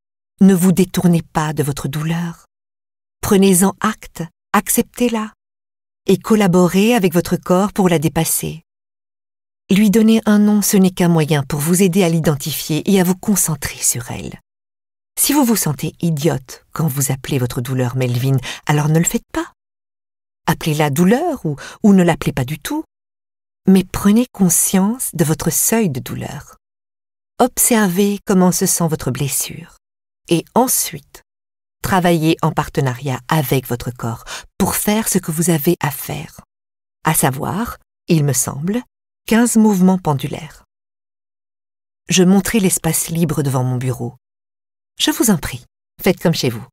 B: Ne vous détournez pas de votre douleur. Prenez-en acte, acceptez-la,
A: et collaborez avec votre corps pour la dépasser. Lui donner un nom, ce n'est qu'un moyen pour vous aider à l'identifier et à vous concentrer sur elle. Si vous vous sentez idiote quand vous appelez votre douleur Melvin, alors ne le faites pas. Appelez-la douleur ou, ou ne l'appelez pas du tout. Mais prenez conscience de votre seuil de douleur observez comment se sent votre blessure et ensuite, travaillez en partenariat avec votre corps pour faire ce que vous avez
B: à faire, à savoir, il me semble, 15 mouvements pendulaires. Je montrai l'espace libre devant mon bureau. Je vous en prie, faites comme chez vous.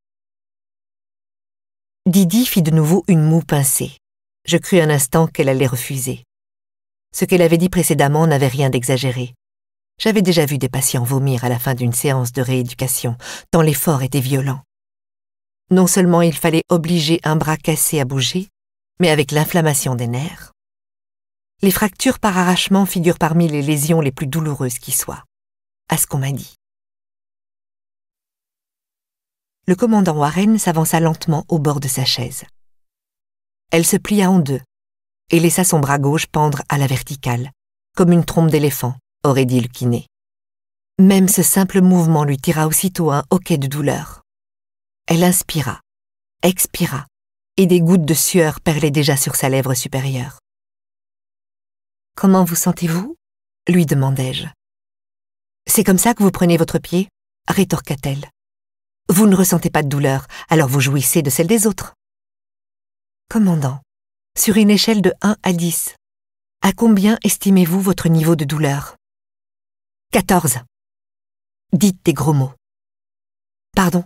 B: Didi fit de nouveau une moue pincée.
A: Je crus un instant qu'elle allait refuser. Ce qu'elle avait dit précédemment n'avait rien d'exagéré. J'avais déjà vu des patients vomir à la fin d'une séance de rééducation, tant l'effort était violent. Non seulement il fallait obliger un bras cassé à bouger, mais avec l'inflammation des nerfs. Les fractures par arrachement figurent parmi les lésions les plus douloureuses qui soient, à ce qu'on m'a dit. Le commandant Warren s'avança lentement au bord de sa chaise. Elle se plia en deux et laissa son bras gauche pendre à la verticale, comme une trompe d'éléphant, aurait dit le kiné. Même ce simple mouvement lui tira aussitôt un hoquet de douleur.
B: Elle inspira, expira, et des gouttes de sueur perlaient déjà sur sa lèvre supérieure. Comment vous sentez-vous lui demandai-je. C'est comme ça que vous prenez votre pied rétorqua-t-elle. Vous ne ressentez pas de douleur, alors vous jouissez de celle des autres. Commandant, sur une échelle de 1 à 10, à combien estimez-vous votre niveau de douleur Quatorze. Dites des gros mots. Pardon.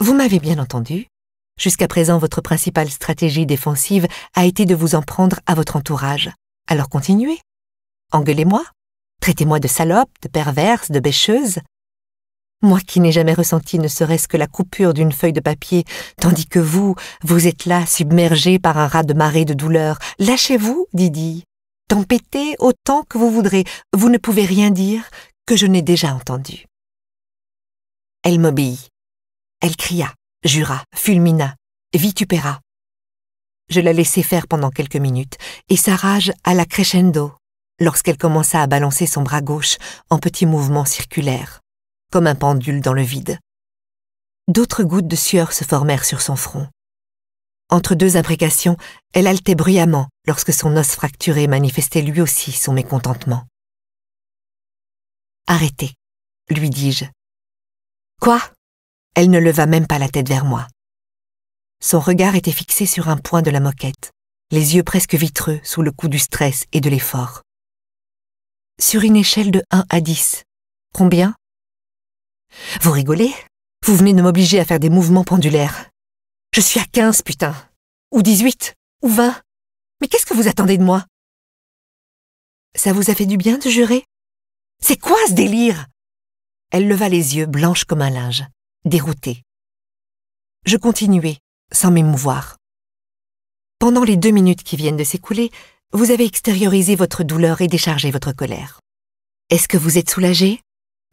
B: Vous m'avez bien entendu. Jusqu'à présent, votre principale stratégie défensive
A: a été de vous en prendre à votre entourage. Alors continuez. Engueulez-moi. Traitez-moi de salope, de perverse, de bêcheuse. Moi qui n'ai jamais ressenti ne serait-ce que la coupure d'une feuille de papier, tandis que vous, vous êtes là, submergé par un ras de marée de douleur. Lâchez-vous, Didi. Tempêtez autant que vous voudrez,
B: vous ne pouvez rien dire que je n'ai déjà entendu. Elle m'obéit. Elle cria, jura, fulmina, vitupéra. Je la
A: laissai faire pendant quelques minutes, et sa rage alla crescendo lorsqu'elle commença à balancer son bras gauche en petits mouvements circulaires, comme un pendule dans le vide. D'autres gouttes de sueur se formèrent sur son front, entre deux imprécations,
B: elle haletait bruyamment lorsque son os fracturé manifestait lui aussi son mécontentement. Arrêtez, lui dis-je. Quoi Elle ne leva même pas la tête vers moi. Son regard était fixé sur un point de la moquette, les yeux presque vitreux sous le coup du stress et de l'effort. Sur une échelle de 1 à 10, combien Vous rigolez Vous venez de m'obliger à faire des mouvements pendulaires. Je suis à quinze, putain. Ou dix-huit Ou vingt Mais qu'est-ce que vous attendez de moi Ça vous a fait du bien de jurer C'est quoi ce délire Elle leva les yeux, blanches comme un linge, déroutée. Je continuai, sans m'émouvoir.
A: Pendant les deux minutes qui viennent de s'écouler, vous avez extériorisé votre douleur et déchargé votre colère. Est-ce que vous êtes soulagé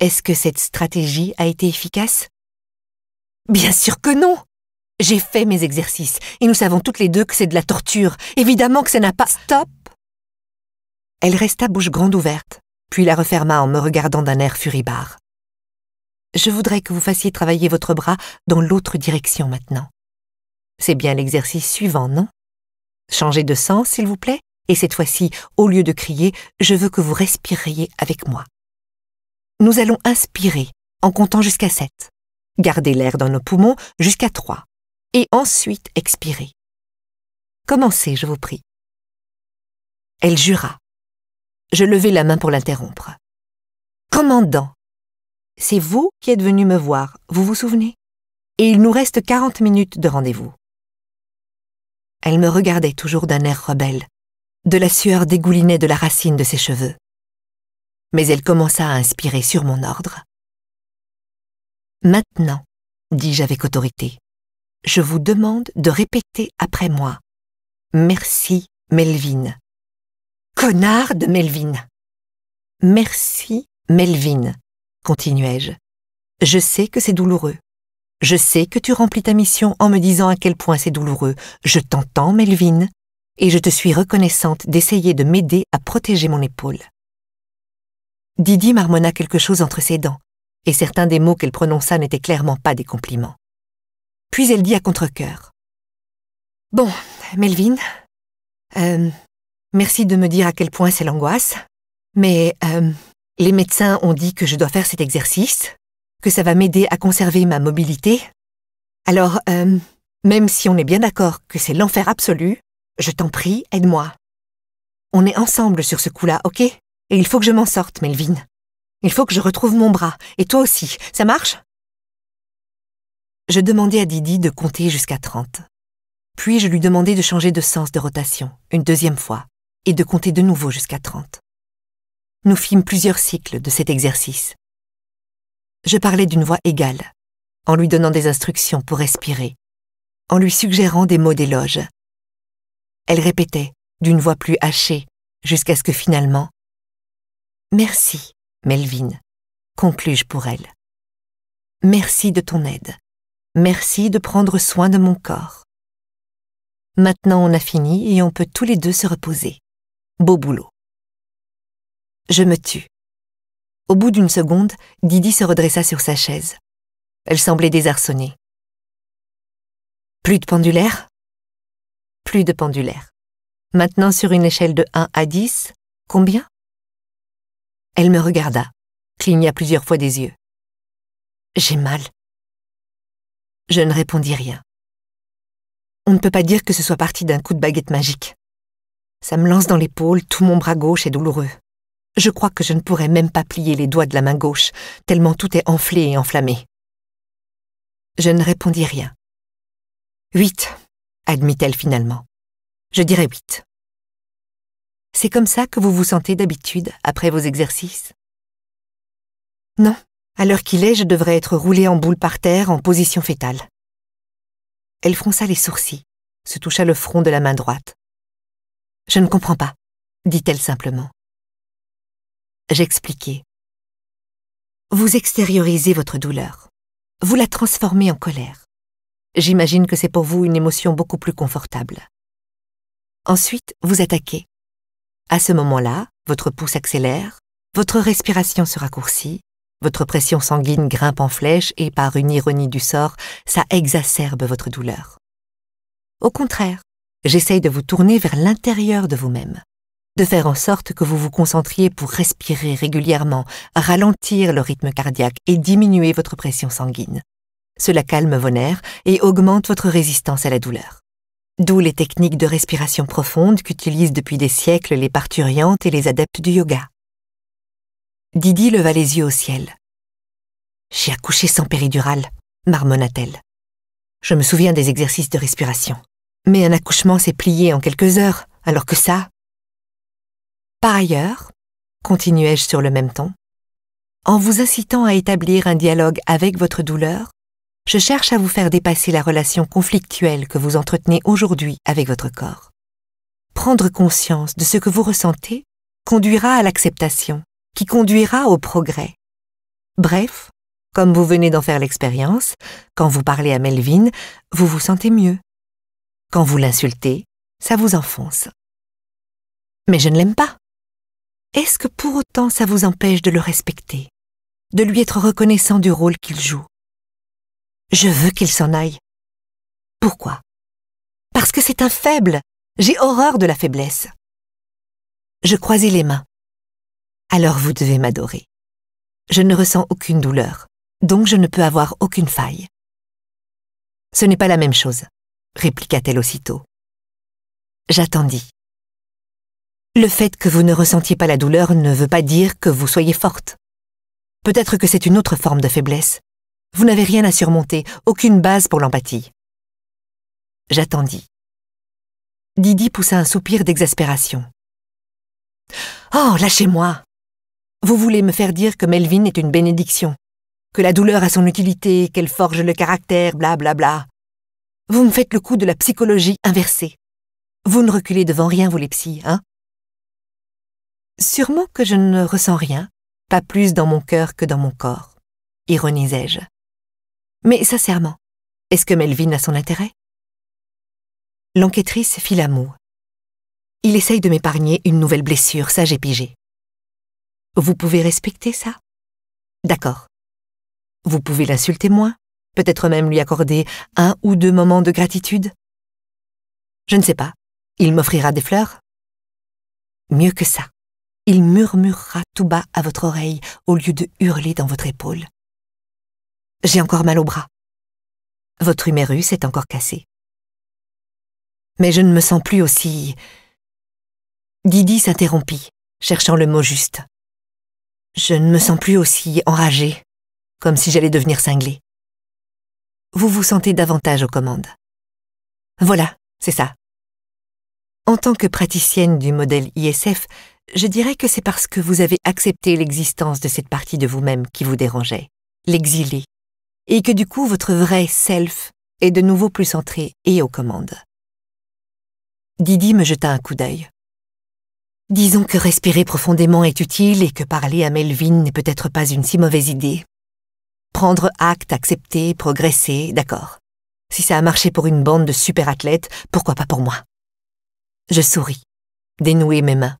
A: Est-ce que cette stratégie a été efficace Bien sûr que non j'ai fait mes exercices, et nous savons toutes les deux que c'est de la torture. Évidemment que ça n'a pas... Stop Elle resta bouche grande ouverte, puis la referma en me regardant d'un air furibard. Je voudrais que vous fassiez travailler votre bras dans l'autre direction maintenant. C'est bien l'exercice suivant, non Changez de sens, s'il vous plaît, et cette fois-ci, au lieu de crier, je veux que vous respiriez
B: avec moi. Nous allons inspirer en comptant jusqu'à sept. Gardez l'air dans nos poumons jusqu'à trois et ensuite expirer. Commencez, je vous prie. Elle jura. Je levai la main pour l'interrompre. Commandant, c'est vous qui êtes venu me voir, vous vous souvenez Et il nous reste quarante minutes de rendez-vous. Elle me regardait
A: toujours d'un air rebelle. De la sueur dégoulinait de la racine de ses cheveux.
B: Mais elle commença à inspirer sur mon ordre. Maintenant, dis-je avec autorité, je vous demande de répéter après moi. Merci, Melvin. Connard de Melvin. Merci, Melvin, continuai-je. Je sais que c'est douloureux.
A: Je sais que tu remplis ta mission en me disant à quel point c'est douloureux. Je t'entends, Melvin, et je te suis reconnaissante d'essayer de m'aider à protéger mon épaule. Didi marmonna quelque chose entre ses dents, et certains des mots qu'elle prononça n'étaient clairement pas des
B: compliments. Puis elle dit à contre-coeur Bon, Melvin, euh, merci de me dire à quel point c'est l'angoisse, mais
A: euh, les médecins ont dit que je dois faire cet exercice, que ça va m'aider à conserver ma mobilité. Alors, euh, même si on est bien d'accord que c'est l'enfer absolu, je t'en prie, aide-moi. On est ensemble sur ce coup-là, ok Et il faut que je m'en sorte, Melvin. Il faut que je retrouve mon bras, et toi aussi, ça marche je demandai à Didi de compter jusqu'à 30. Puis je lui demandai de changer de sens de rotation, une deuxième fois, et de compter de nouveau jusqu'à 30. Nous fîmes plusieurs cycles de cet exercice. Je parlais d'une voix égale, en
B: lui donnant des instructions pour respirer, en lui suggérant des mots d'éloge. Elle répétait, d'une voix plus hachée, jusqu'à ce que finalement Merci, Melvin, conclus-je pour elle. Merci de ton aide. Merci de prendre soin de mon corps. Maintenant on a fini et on peut tous les deux se reposer. Beau boulot. Je me tue. Au bout d'une seconde, Didi se redressa sur sa chaise. Elle semblait désarçonnée. Plus de pendulaire Plus de pendulaire. Maintenant sur une échelle de 1 à 10, combien Elle me regarda, cligna plusieurs fois des yeux. J'ai mal. Je ne répondis rien. On ne peut pas dire que ce soit parti d'un coup de baguette magique. Ça me lance dans l'épaule, tout mon bras gauche est douloureux. Je crois que je
A: ne pourrais même pas plier les doigts de la main gauche, tellement tout est enflé et enflammé.
B: Je ne répondis rien. Huit, admit-elle finalement. Je dirais huit. C'est comme ça que vous vous sentez d'habitude après vos
A: exercices Non, à l'heure qu'il est, je devrais être roulée en boule par terre, en
B: position fétale. Elle fronça les sourcils, se toucha le front de la main droite. Je ne comprends pas, dit-elle simplement. J'expliquai. Vous extériorisez votre douleur. Vous la
A: transformez en colère. J'imagine que c'est pour vous une émotion beaucoup plus confortable. Ensuite, vous attaquez. À ce moment-là, votre pouce accélère, votre respiration se raccourcit, votre pression sanguine grimpe en flèche et par une ironie du sort, ça exacerbe votre douleur. Au contraire, j'essaye de vous tourner vers l'intérieur de vous-même, de faire en sorte que vous vous concentriez pour respirer régulièrement, ralentir le rythme cardiaque et diminuer votre pression sanguine. Cela calme vos nerfs et augmente votre résistance à la douleur. D'où les techniques de respiration profonde qu'utilisent depuis des siècles les parturiantes et les adeptes du yoga. Didi leva les yeux au ciel. J'ai accouché sans péridurale, marmonna-t-elle. Je me souviens des exercices de respiration. Mais un accouchement s'est plié en quelques heures, alors que ça... Par ailleurs, continuai-je sur le même ton, en vous incitant à établir un dialogue avec votre douleur, je cherche à vous faire dépasser la relation conflictuelle que vous entretenez aujourd'hui avec votre corps. Prendre conscience de ce que vous ressentez conduira à l'acceptation qui conduira au progrès. Bref, comme vous venez d'en faire l'expérience,
B: quand vous parlez à Melvin, vous vous sentez mieux. Quand vous l'insultez, ça vous enfonce. Mais je ne l'aime pas. Est-ce que pour autant ça vous empêche de le respecter, de lui être reconnaissant du rôle qu'il joue Je veux qu'il s'en aille. Pourquoi Parce que c'est un faible. J'ai horreur de la faiblesse. Je croisais les mains alors vous devez m'adorer. Je ne ressens aucune douleur, donc je ne peux avoir aucune faille. Ce n'est pas la même chose, répliqua-t-elle aussitôt. J'attendis. Le fait que vous ne ressentiez pas la douleur ne veut pas dire que vous soyez forte. Peut-être que c'est une autre forme de faiblesse. Vous n'avez rien à surmonter, aucune base pour l'empathie. J'attendis. Didi poussa un soupir d'exaspération. Oh, lâchez-moi
A: vous voulez me faire dire que Melvin est une bénédiction, que la douleur a son utilité, qu'elle forge le caractère, blablabla. Bla bla. Vous me faites le coup de la psychologie inversée. Vous ne reculez devant rien, vous les psys, hein Sûrement que je ne ressens rien,
B: pas plus dans mon cœur que dans mon corps, ironisai-je. Mais sincèrement, est-ce que Melvin a son intérêt L'enquêtrice fit la moue. Il essaye de m'épargner une nouvelle blessure, sage et pigé. Vous pouvez respecter ça D'accord. Vous pouvez l'insulter moins, peut-être même lui accorder un ou deux moments de gratitude Je ne sais pas. Il m'offrira des fleurs Mieux que ça, il murmurera tout bas à votre oreille au lieu de hurler dans votre épaule. J'ai encore mal au bras. Votre humérus est encore cassé. Mais je ne me sens plus aussi... Didi s'interrompit, cherchant le mot juste. Je ne me sens plus aussi enragée, comme si j'allais devenir cinglée. Vous vous sentez davantage aux commandes. Voilà, c'est ça.
A: En tant que praticienne du modèle ISF, je dirais que c'est parce que vous avez accepté l'existence de cette partie de vous-même qui vous dérangeait, l'exilée, et que du coup votre vrai self est de nouveau plus centré et aux commandes. Didi me jeta un coup d'œil. Disons que respirer profondément est utile et que parler à Melvin n'est peut-être pas une si mauvaise idée. Prendre acte, accepter, progresser, d'accord. Si ça a marché pour une bande de super athlètes, pourquoi pas pour moi Je souris, dénouer mes mains.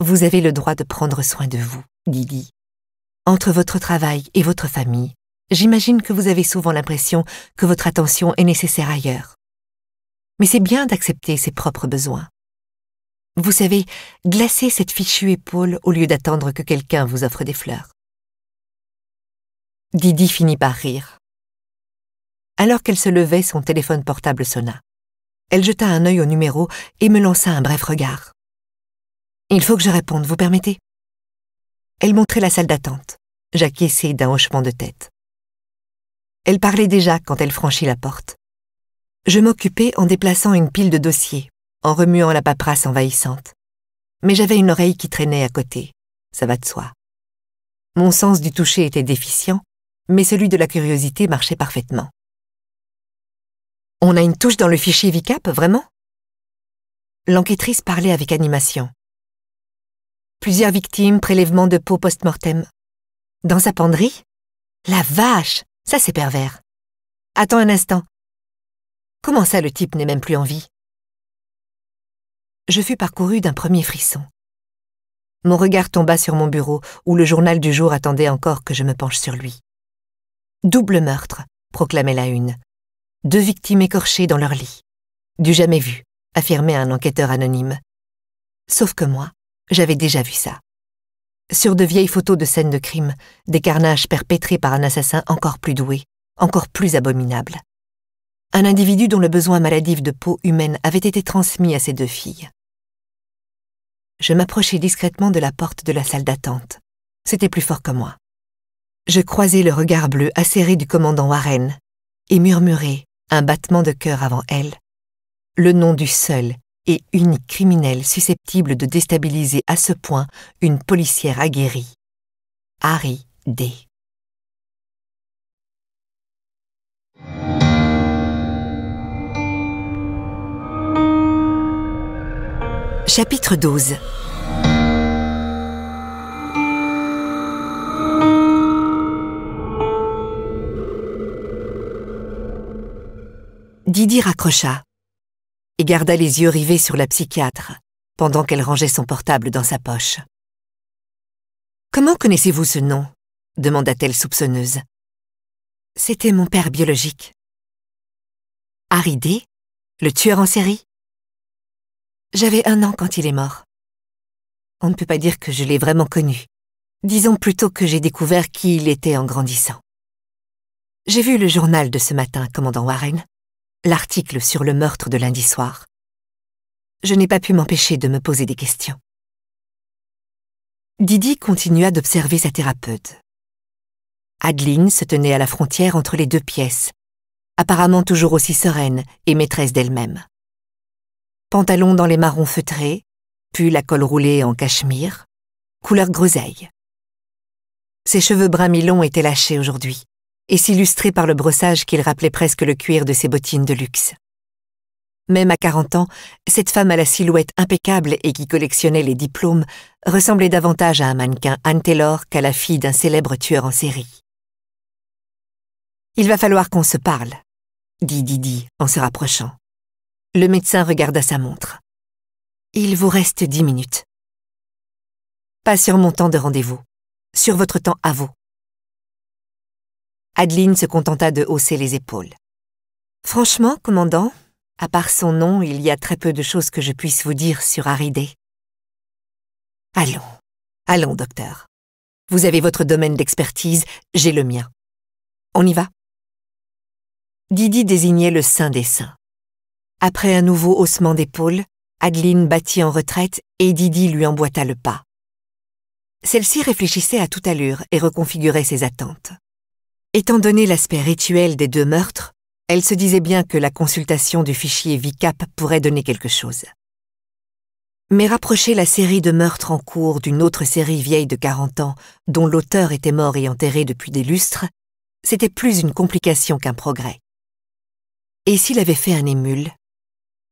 A: Vous avez le droit de prendre soin de vous, Lily. Entre votre travail et votre famille, j'imagine que vous avez souvent l'impression que votre attention est nécessaire ailleurs. Mais c'est bien d'accepter ses propres besoins. Vous savez, glacez cette fichue épaule au lieu d'attendre
B: que quelqu'un vous offre des fleurs. Didi finit par rire. Alors qu'elle se levait, son téléphone portable sonna. Elle jeta un œil au numéro et me lança un bref regard. Il faut que je réponde, vous permettez Elle montrait la salle d'attente. J'acquiesçai d'un hochement de tête.
A: Elle parlait déjà quand elle franchit la porte. Je m'occupais en déplaçant une pile de dossiers, en remuant la paperasse envahissante. Mais j'avais une oreille qui traînait à côté, ça
B: va de soi. Mon sens du toucher était déficient, mais celui de la curiosité marchait parfaitement. On a une touche dans le fichier VICAP, vraiment L'enquêtrice parlait avec animation. Plusieurs victimes, prélèvements de peau post-mortem. Dans sa penderie La vache Ça, c'est pervers. Attends un instant. Comment ça, le type n'est même plus en vie je fus parcouru d'un premier frisson. Mon regard tomba sur mon
A: bureau, où le journal du jour attendait encore que je me penche sur lui. Double meurtre, proclamait la une. Deux victimes écorchées dans leur lit. Du jamais vu, affirmait un enquêteur anonyme. Sauf que moi, j'avais déjà vu ça. Sur de vieilles photos de scènes de crime, des carnages perpétrés par un assassin encore plus doué, encore plus abominable. Un individu dont le besoin maladif de peau humaine avait été transmis à ses deux filles je m'approchai discrètement de la porte de la salle d'attente. C'était plus fort que moi. Je croisai le regard bleu acéré du commandant Warren et murmurai, un battement de cœur avant elle, le nom du seul et unique criminel susceptible de déstabiliser à ce point une policière
B: aguerrie. Harry D.
A: Chapitre 12 Didier raccrocha et garda les yeux rivés sur la psychiatre pendant qu'elle rangeait son portable dans sa poche.
B: Comment connaissez-vous ce nom demanda-t-elle soupçonneuse. C'était mon père biologique. Aridé, le tueur en série j'avais un an quand il est mort. On ne peut pas dire que je l'ai vraiment connu. Disons plutôt que j'ai découvert qui il était en grandissant. J'ai vu le
A: journal de ce matin, commandant Warren, l'article sur le meurtre de lundi soir.
B: Je n'ai pas pu m'empêcher de me poser des questions. Didi continua d'observer sa thérapeute. Adeline se tenait à la frontière entre les deux
A: pièces, apparemment toujours aussi sereine et maîtresse d'elle-même pantalon dans les marrons feutrés, pull à col roulé en cachemire, couleur groseille. Ses cheveux bruns mi-longs étaient lâchés aujourd'hui et s'illustraient par le brossage qu'il rappelait presque le cuir de ses bottines de luxe. Même à 40 ans, cette femme à la silhouette impeccable et qui collectionnait les diplômes ressemblait davantage à un mannequin Anne Taylor qu'à la fille d'un célèbre tueur en série. Il va
B: falloir qu'on se parle, dit Didi en se rapprochant. Le médecin regarda sa montre. Il vous reste dix minutes. Pas sur mon temps de rendez-vous, sur votre temps à vous. Adeline se contenta de
A: hausser les épaules. Franchement, commandant, à part son nom, il y a très peu de
B: choses que je puisse vous dire sur Haridé. Allons, allons, docteur. Vous avez votre domaine d'expertise, j'ai le mien. On y va. Didi désignait le Saint des saints. Après un nouveau haussement d'épaule,
A: Adeline battit en retraite et Didi lui emboîta le pas. Celle-ci réfléchissait à toute allure et reconfigurait ses attentes. Étant donné l'aspect rituel des deux meurtres, elle se disait bien que la consultation du fichier VICAP pourrait donner quelque chose. Mais rapprocher la série de meurtres en cours d'une autre série vieille de 40 ans dont l'auteur était mort et enterré depuis des lustres, c'était plus une complication qu'un progrès. Et s'il avait fait un émule,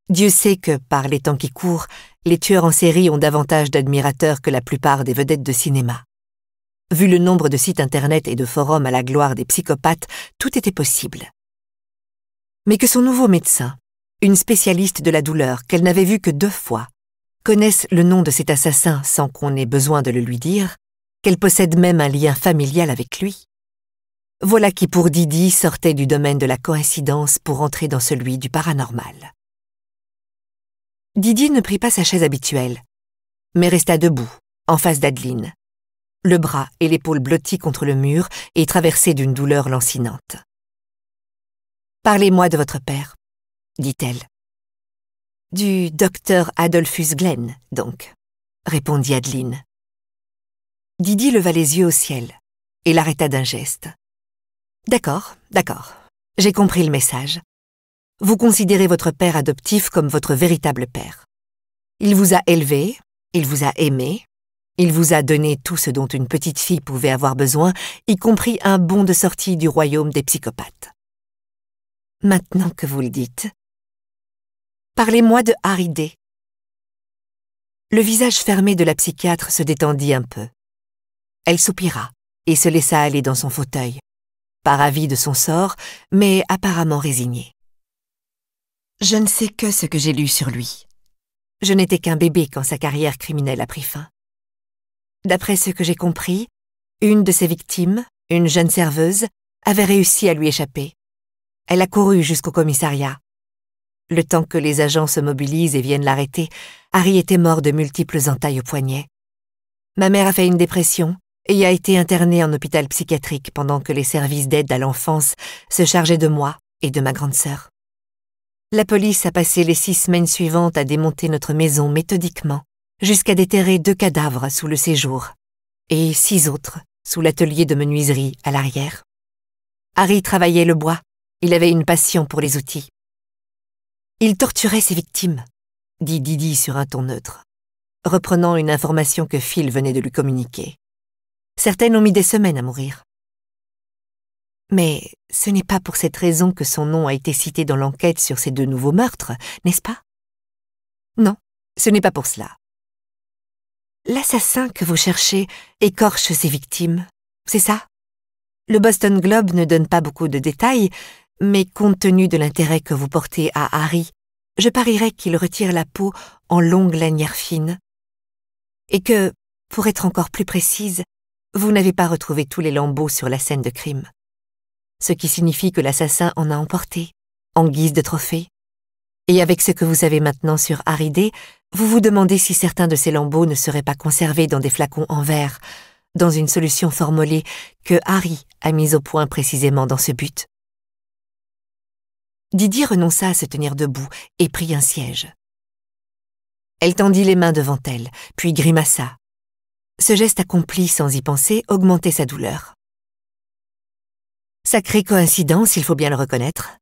A: Dieu sait que, par les temps qui courent, les tueurs en série ont davantage d'admirateurs que la plupart des vedettes de cinéma. Vu le nombre de sites internet et de forums à la gloire des psychopathes, tout était possible. Mais que son nouveau médecin, une spécialiste de la douleur qu'elle n'avait vue que deux fois, connaisse le nom de cet assassin sans qu'on ait besoin de le lui dire, qu'elle possède même un lien familial avec lui. Voilà qui pour Didi sortait du domaine de la coïncidence pour entrer dans celui du paranormal. Didier ne prit pas sa chaise habituelle, mais resta debout, en face d'Adeline,
B: le bras et l'épaule blottis contre le mur et traversés d'une douleur lancinante. Parlez-moi de votre père, dit-elle. Du docteur Adolphus Glenn, donc, répondit Adeline.
A: Didier leva les yeux au ciel et l'arrêta d'un geste. D'accord, d'accord, j'ai compris le message vous considérez votre père adoptif comme votre véritable père. Il vous a élevé, il vous a aimé, il vous a donné tout ce dont une petite fille pouvait avoir besoin, y compris un bond de sortie du royaume des psychopathes.
B: Maintenant que vous le dites, parlez-moi de Harry Le visage fermé de la psychiatre se détendit un peu.
A: Elle soupira et se laissa aller dans son fauteuil, par avis de son sort, mais apparemment résignée. Je ne sais que ce que j'ai lu sur lui. Je n'étais qu'un bébé quand sa carrière criminelle a pris fin. D'après ce que j'ai compris, une de ses victimes, une jeune serveuse, avait réussi à lui échapper. Elle a couru jusqu'au commissariat. Le temps que les agents se mobilisent et viennent l'arrêter, Harry était mort de multiples entailles au poignet. Ma mère a fait une dépression et a été internée en hôpital psychiatrique pendant que les services d'aide à l'enfance se chargeaient de moi et de ma grande sœur. La police a passé les six semaines suivantes à démonter notre maison méthodiquement, jusqu'à déterrer deux cadavres sous le séjour, et six autres sous l'atelier de menuiserie à l'arrière. Harry travaillait le bois, il avait une passion pour les outils. Il torturait ses victimes, dit Didi sur un ton neutre, reprenant une information que Phil venait de lui communiquer. Certaines ont mis des semaines à mourir. Mais ce n'est pas pour cette raison que son nom a été cité dans l'enquête sur ces deux nouveaux meurtres, n'est-ce pas Non, ce n'est pas pour cela. L'assassin que vous cherchez écorche ses victimes, c'est ça Le Boston Globe ne donne pas beaucoup de détails, mais compte tenu de l'intérêt que vous portez à Harry, je parierais qu'il retire la peau en longue lanière fine. Et que, pour être encore plus précise, vous n'avez pas retrouvé tous les lambeaux sur la scène de crime ce qui signifie que l'assassin en a emporté, en guise de trophée. Et avec ce que vous avez maintenant sur Haridé, vous vous demandez si certains de ces lambeaux ne seraient pas conservés dans des flacons en verre, dans une solution formulée que Harry a mise au point précisément dans ce but.
B: Didier renonça à se tenir debout et prit un siège. Elle tendit les mains devant elle, puis grimaça. Ce geste accompli sans y penser augmentait sa douleur. Sacrée coïncidence, il faut
A: bien le reconnaître.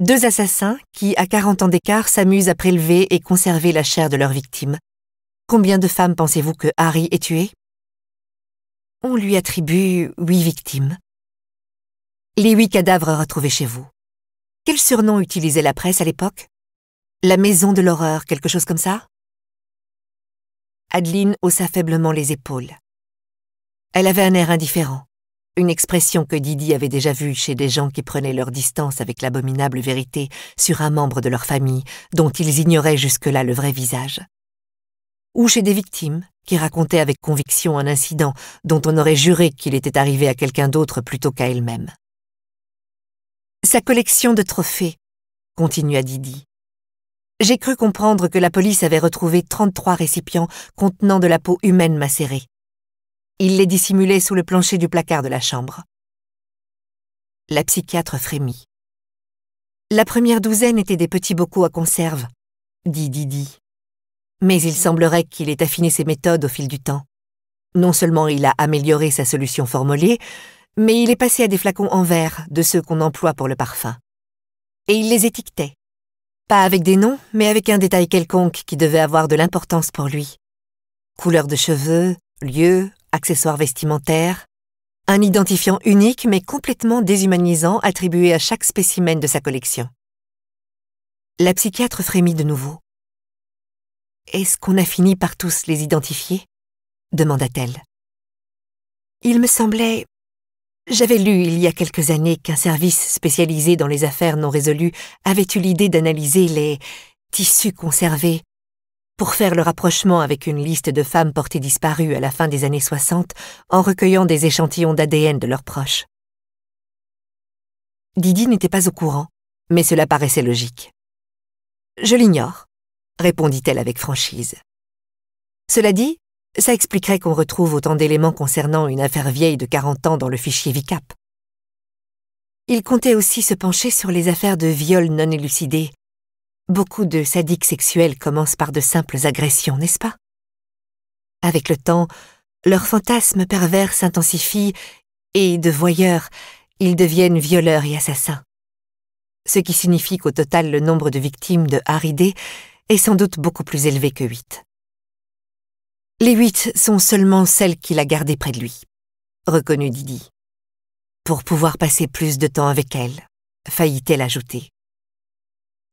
A: Deux assassins qui, à 40 ans d'écart, s'amusent à prélever et
B: conserver la chair de leurs victimes. Combien de femmes pensez-vous que Harry ait tué On lui attribue huit victimes. Les huit cadavres retrouvés chez vous. Quel surnom utilisait la presse à l'époque La maison de l'horreur, quelque chose comme ça Adeline haussa faiblement les épaules.
A: Elle avait un air indifférent. Une expression que Didi avait déjà vue chez des gens qui prenaient leur distance avec l'abominable vérité sur un membre de leur famille dont ils ignoraient jusque-là le vrai visage. Ou chez des victimes qui racontaient avec conviction un incident dont on aurait juré qu'il était arrivé à quelqu'un d'autre plutôt qu'à elle-même. Sa collection de trophées, continua Didi. J'ai cru comprendre que la police avait retrouvé 33 récipients contenant de la peau humaine macérée. Il les dissimulait sous le plancher du placard de la chambre. La psychiatre frémit. La première douzaine était des petits bocaux à conserve,
B: dit Didi.
A: Mais il semblerait qu'il ait affiné ses méthodes au fil du temps. Non seulement il a amélioré sa solution formulée, mais il est passé à des flacons en verre, de ceux qu'on emploie pour le parfum. Et il les étiquetait. Pas avec des noms, mais avec un détail quelconque qui devait avoir de l'importance pour lui. Couleur de cheveux, lieu, accessoires vestimentaires, un identifiant unique mais complètement déshumanisant attribué à
B: chaque spécimen de sa collection. La psychiatre frémit de nouveau. Est-ce qu'on a fini par tous les identifier demanda-t-elle. Il me semblait... J'avais lu il y a quelques années qu'un service
A: spécialisé dans les affaires non résolues avait eu l'idée d'analyser les tissus conservés pour faire le rapprochement avec une liste de femmes portées disparues à la fin des années 60
B: en recueillant des échantillons d'ADN de leurs proches. Didi n'était pas au courant, mais cela paraissait logique. Je l'ignore,
A: répondit-elle avec franchise. Cela dit, ça expliquerait qu'on retrouve autant d'éléments concernant une affaire vieille de 40 ans dans le fichier VICAP. Il comptait aussi se pencher sur les affaires de viols non élucidés Beaucoup de sadiques sexuels commencent par de simples agressions, n'est-ce pas Avec le temps, leurs fantasmes pervers s'intensifient et, de voyeurs, ils deviennent violeurs et assassins. Ce qui signifie qu'au total le nombre de victimes de Haridé est sans doute beaucoup plus élevé que huit. Les huit sont seulement celles qu'il a gardées près de lui, reconnut Didi. Pour pouvoir passer plus de temps avec elle, faillit-elle ajouter.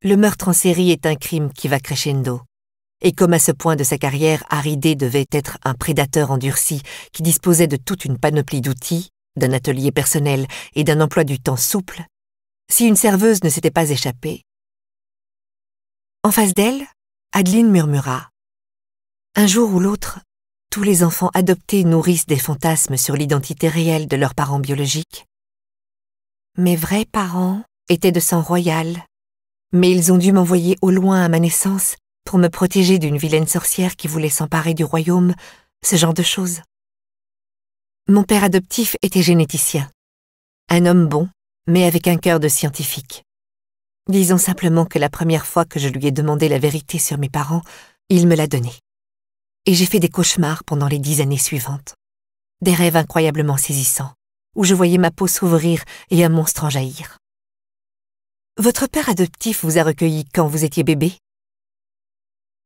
A: Le meurtre en série est un crime qui va crescendo. Et comme à ce point de sa carrière, Harry devait être un prédateur endurci qui disposait de toute une panoplie d'outils, d'un atelier personnel et d'un emploi du temps souple,
B: si une serveuse ne s'était pas échappée. En face d'elle, Adeline murmura Un jour ou l'autre, tous les enfants adoptés nourrissent des
A: fantasmes sur l'identité réelle de leurs parents biologiques. Mes vrais parents étaient de sang royal mais ils ont dû m'envoyer au loin à ma naissance pour me protéger d'une vilaine sorcière qui voulait s'emparer du royaume, ce genre de choses. Mon père adoptif était généticien. Un homme bon, mais avec un cœur de scientifique. Disons simplement que la première fois que je lui ai demandé la vérité sur mes parents, il me l'a donnée. Et j'ai fait des cauchemars pendant les dix années suivantes. Des rêves incroyablement saisissants, où je voyais ma peau s'ouvrir et un monstre en jaillir. Votre père adoptif vous a recueilli quand vous étiez bébé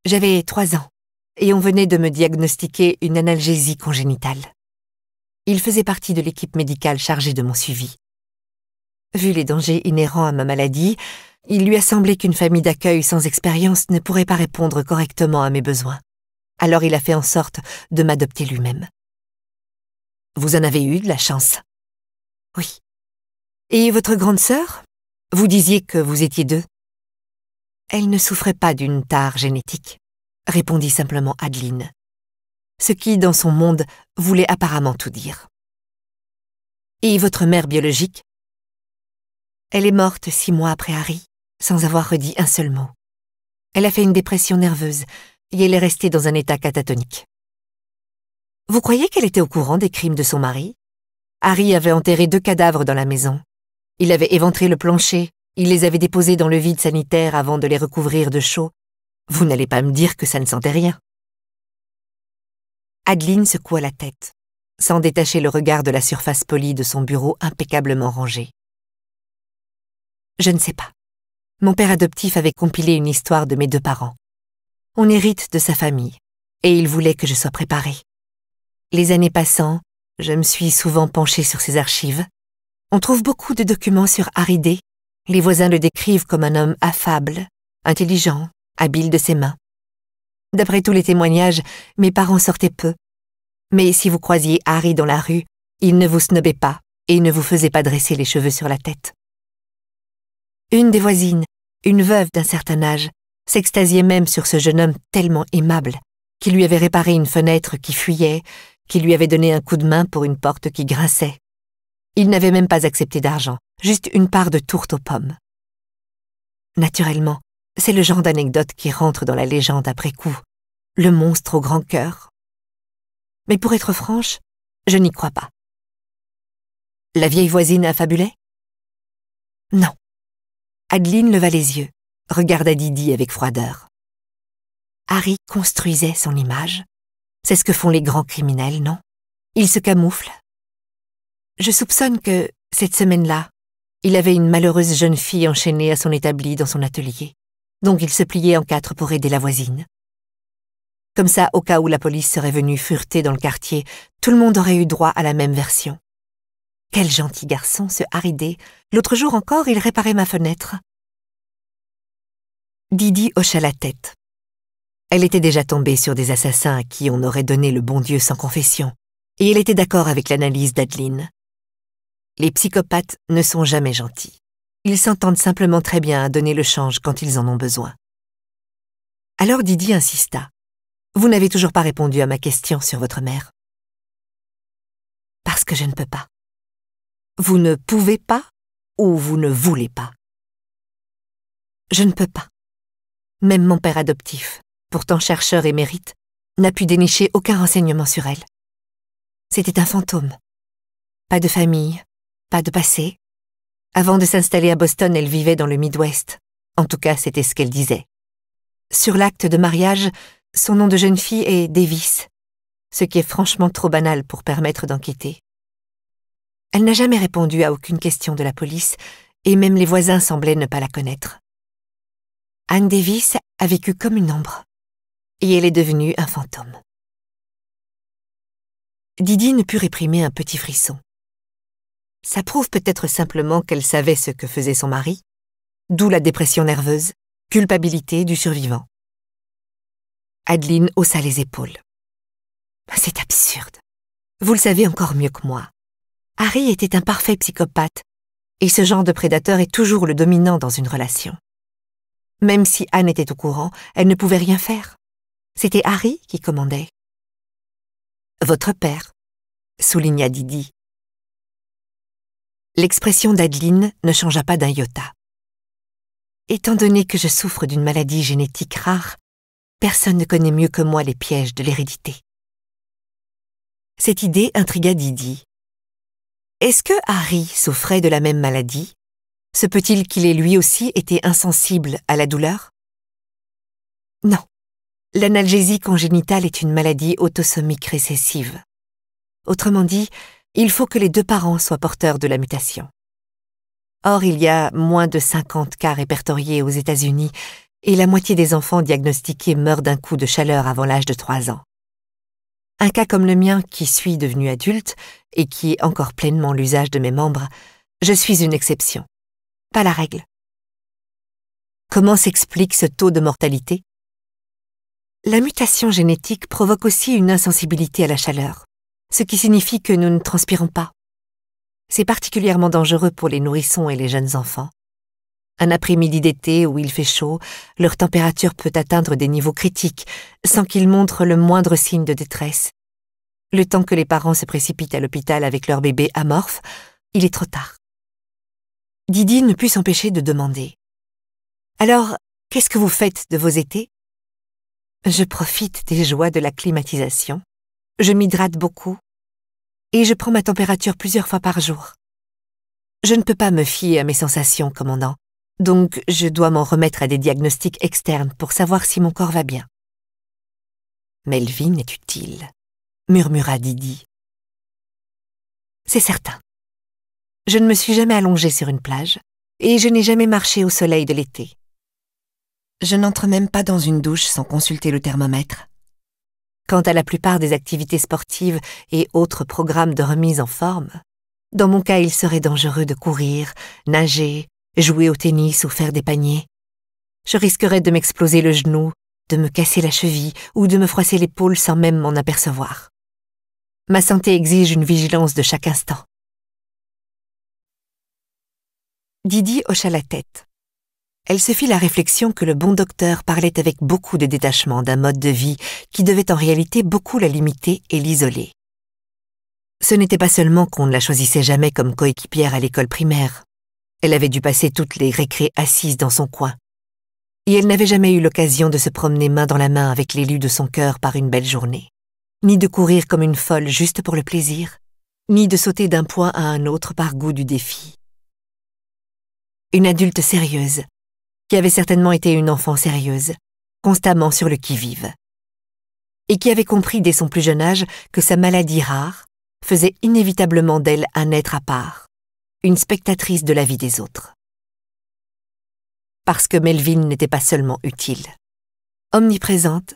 A: J'avais trois ans, et on venait de me diagnostiquer une analgésie congénitale. Il faisait partie de l'équipe médicale chargée de mon suivi. Vu les dangers inhérents à ma maladie, il lui a semblé qu'une famille d'accueil sans expérience ne pourrait pas répondre
B: correctement à mes besoins. Alors il a fait en sorte de m'adopter lui-même. Vous en avez eu de la chance. Oui. Et votre grande sœur, vous disiez que vous étiez deux Elle ne souffrait pas d'une tare génétique, répondit simplement Adeline, ce qui, dans son monde, voulait apparemment tout dire. Et votre mère biologique Elle est morte six mois après Harry, sans avoir redit un seul mot. Elle a fait une dépression nerveuse
A: et elle est restée dans un état catatonique. Vous croyez qu'elle était au courant des crimes de son mari Harry avait enterré deux cadavres dans la maison il avait éventré le plancher, il les avait déposés dans le vide sanitaire avant de les recouvrir de chaud. Vous n'allez pas
B: me dire que ça ne sentait rien. Adeline secoua la tête, sans détacher le regard de la surface polie de son bureau impeccablement rangé.
A: Je ne sais pas. Mon père adoptif avait compilé une histoire de mes deux parents. On hérite de sa famille, et il voulait que je sois préparée. Les années passant, je me suis souvent penchée sur ses archives, on trouve beaucoup de documents sur Harry Day. Les voisins le décrivent comme un homme affable, intelligent, habile de ses mains. D'après tous les témoignages, mes parents sortaient peu. Mais si vous croisiez Harry dans la rue, il ne vous snobait pas et ne vous faisait pas dresser les cheveux sur la tête. Une des voisines, une veuve d'un certain âge, s'extasiait même sur ce jeune homme tellement aimable, qui lui avait réparé une fenêtre qui fuyait, qui lui avait donné un coup de main pour une porte qui grinçait, il n'avait même pas accepté d'argent, juste une part de tourte
B: aux pommes. Naturellement, c'est le genre d'anecdote qui rentre dans la légende après coup, le monstre au grand cœur. Mais pour être franche, je n'y crois pas. La vieille voisine fabulé Non. Adeline leva les yeux, regarda Didi avec froideur. Harry construisait son image. C'est ce que font les grands criminels, non Ils se
A: camoufle. Je soupçonne que, cette semaine-là, il avait une malheureuse jeune fille enchaînée à son établi dans son atelier, donc il se pliait en quatre pour aider la voisine. Comme ça, au cas où la police serait venue fureter dans le quartier, tout le monde aurait eu
B: droit à la même version. Quel gentil garçon, ce Haridé. L'autre jour encore, il réparait ma fenêtre. Didi hocha la tête.
A: Elle était déjà tombée sur des assassins à qui on aurait donné le bon Dieu sans confession, et elle était d'accord avec l'analyse d'Adeline. Les psychopathes ne sont jamais gentils. Ils s'entendent simplement très bien à donner le change quand ils en ont besoin. Alors Didier
B: insista. Vous n'avez toujours pas répondu à ma question sur votre mère. Parce que je ne peux pas. Vous ne pouvez pas ou vous ne voulez pas Je ne peux pas. Même mon père adoptif, pourtant chercheur et mérite, n'a pu dénicher aucun renseignement sur elle. C'était un fantôme. Pas de famille, pas de passé. Avant de s'installer à
A: Boston, elle vivait dans le Midwest.
B: En tout cas, c'était ce qu'elle disait.
A: Sur l'acte de mariage, son nom de jeune fille est Davis, ce qui est franchement trop banal pour permettre d'enquêter. Elle n'a jamais répondu à aucune question de la police, et même les
B: voisins semblaient ne pas la connaître. Anne Davis a vécu comme une ombre, et elle est devenue un fantôme. Didi ne put réprimer un petit frisson. Ça prouve peut-être simplement qu'elle savait ce que faisait son mari, d'où la dépression nerveuse, culpabilité du survivant. Adeline haussa les épaules. C'est absurde. Vous le savez encore mieux que moi. Harry était un parfait psychopathe, et ce genre de prédateur est toujours le dominant dans une relation. Même si Anne était au courant, elle ne pouvait rien faire. C'était Harry qui commandait. Votre père, souligna Didi, L'expression d'Adeline ne changea pas d'un iota. Étant donné que je souffre d'une maladie génétique rare, personne ne connaît mieux que moi les pièges de l'hérédité. Cette idée intrigua Didi. Est-ce que Harry souffrait de la même maladie Se peut-il qu'il ait lui aussi été insensible à la douleur Non.
A: L'analgésie congénitale est une maladie autosomique récessive. Autrement dit, il faut que les deux parents soient porteurs de la mutation. Or, il y a moins de 50 cas répertoriés aux États-Unis et la moitié des enfants diagnostiqués meurent d'un coup de chaleur avant l'âge de 3 ans. Un cas comme le mien, qui suis devenu adulte et qui est encore pleinement l'usage de mes membres, je suis une exception, pas
B: la règle. Comment s'explique ce taux de mortalité La mutation génétique provoque aussi une insensibilité à la chaleur ce qui signifie
A: que nous ne transpirons pas. C'est particulièrement dangereux pour les nourrissons et les jeunes enfants. Un après-midi d'été où il fait chaud, leur température peut atteindre des niveaux critiques sans qu'ils montrent le moindre signe de détresse. Le temps que les parents se précipitent
B: à l'hôpital avec leur bébé amorphe, il est trop tard. Didi ne put s'empêcher de demander. Alors, qu'est-ce que vous faites de vos étés Je profite des joies de la climatisation, je m'hydrate beaucoup
A: et je prends ma température plusieurs fois par jour. Je ne peux pas me fier à mes sensations, commandant, donc je dois m'en remettre à des diagnostics externes pour savoir si mon corps va bien.
B: Melvin est utile, murmura Didi. C'est certain. Je ne me suis jamais allongée sur une plage, et
A: je n'ai jamais marché au soleil de l'été. Je n'entre même pas dans une douche sans consulter le thermomètre. Quant à la plupart des activités sportives et autres programmes de remise en forme, dans mon cas, il serait dangereux de courir, nager, jouer au tennis ou faire des paniers. Je risquerais de m'exploser le genou, de me casser la cheville ou de me froisser l'épaule sans même m'en apercevoir. Ma santé exige une vigilance de chaque instant. Didi hocha la tête elle se fit la réflexion que le bon docteur parlait avec beaucoup de détachement d'un mode de vie qui devait en réalité beaucoup la limiter et l'isoler. Ce n'était pas seulement qu'on ne la choisissait jamais comme coéquipière à l'école primaire. Elle avait dû passer toutes les récrées assises dans son coin. Et elle n'avait jamais eu l'occasion de se promener main dans la main avec l'élu de son cœur par une belle journée, ni de courir comme une folle juste pour le plaisir, ni de sauter d'un point à un autre par goût du défi. Une adulte sérieuse, qui avait certainement été une enfant sérieuse, constamment sur le qui-vive, et qui avait compris dès son plus jeune âge que sa maladie rare faisait inévitablement d'elle un être à part, une spectatrice de la vie des autres.
B: Parce que Melvin n'était pas seulement utile. Omniprésente,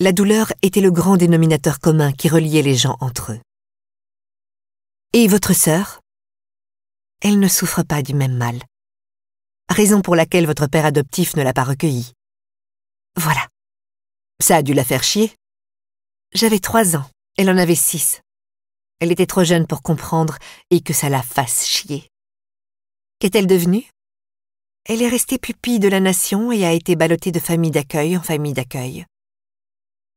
B: la douleur était le grand dénominateur commun qui reliait les gens entre eux. Et votre sœur Elle ne souffre pas du même mal raison pour laquelle votre père adoptif ne l'a pas recueillie. Voilà. Ça a dû la faire chier. J'avais trois ans, elle en avait six. Elle était trop jeune pour comprendre et que ça la fasse chier. Qu'est-elle devenue
A: Elle est restée pupille de la nation et a été ballottée de famille d'accueil en famille d'accueil.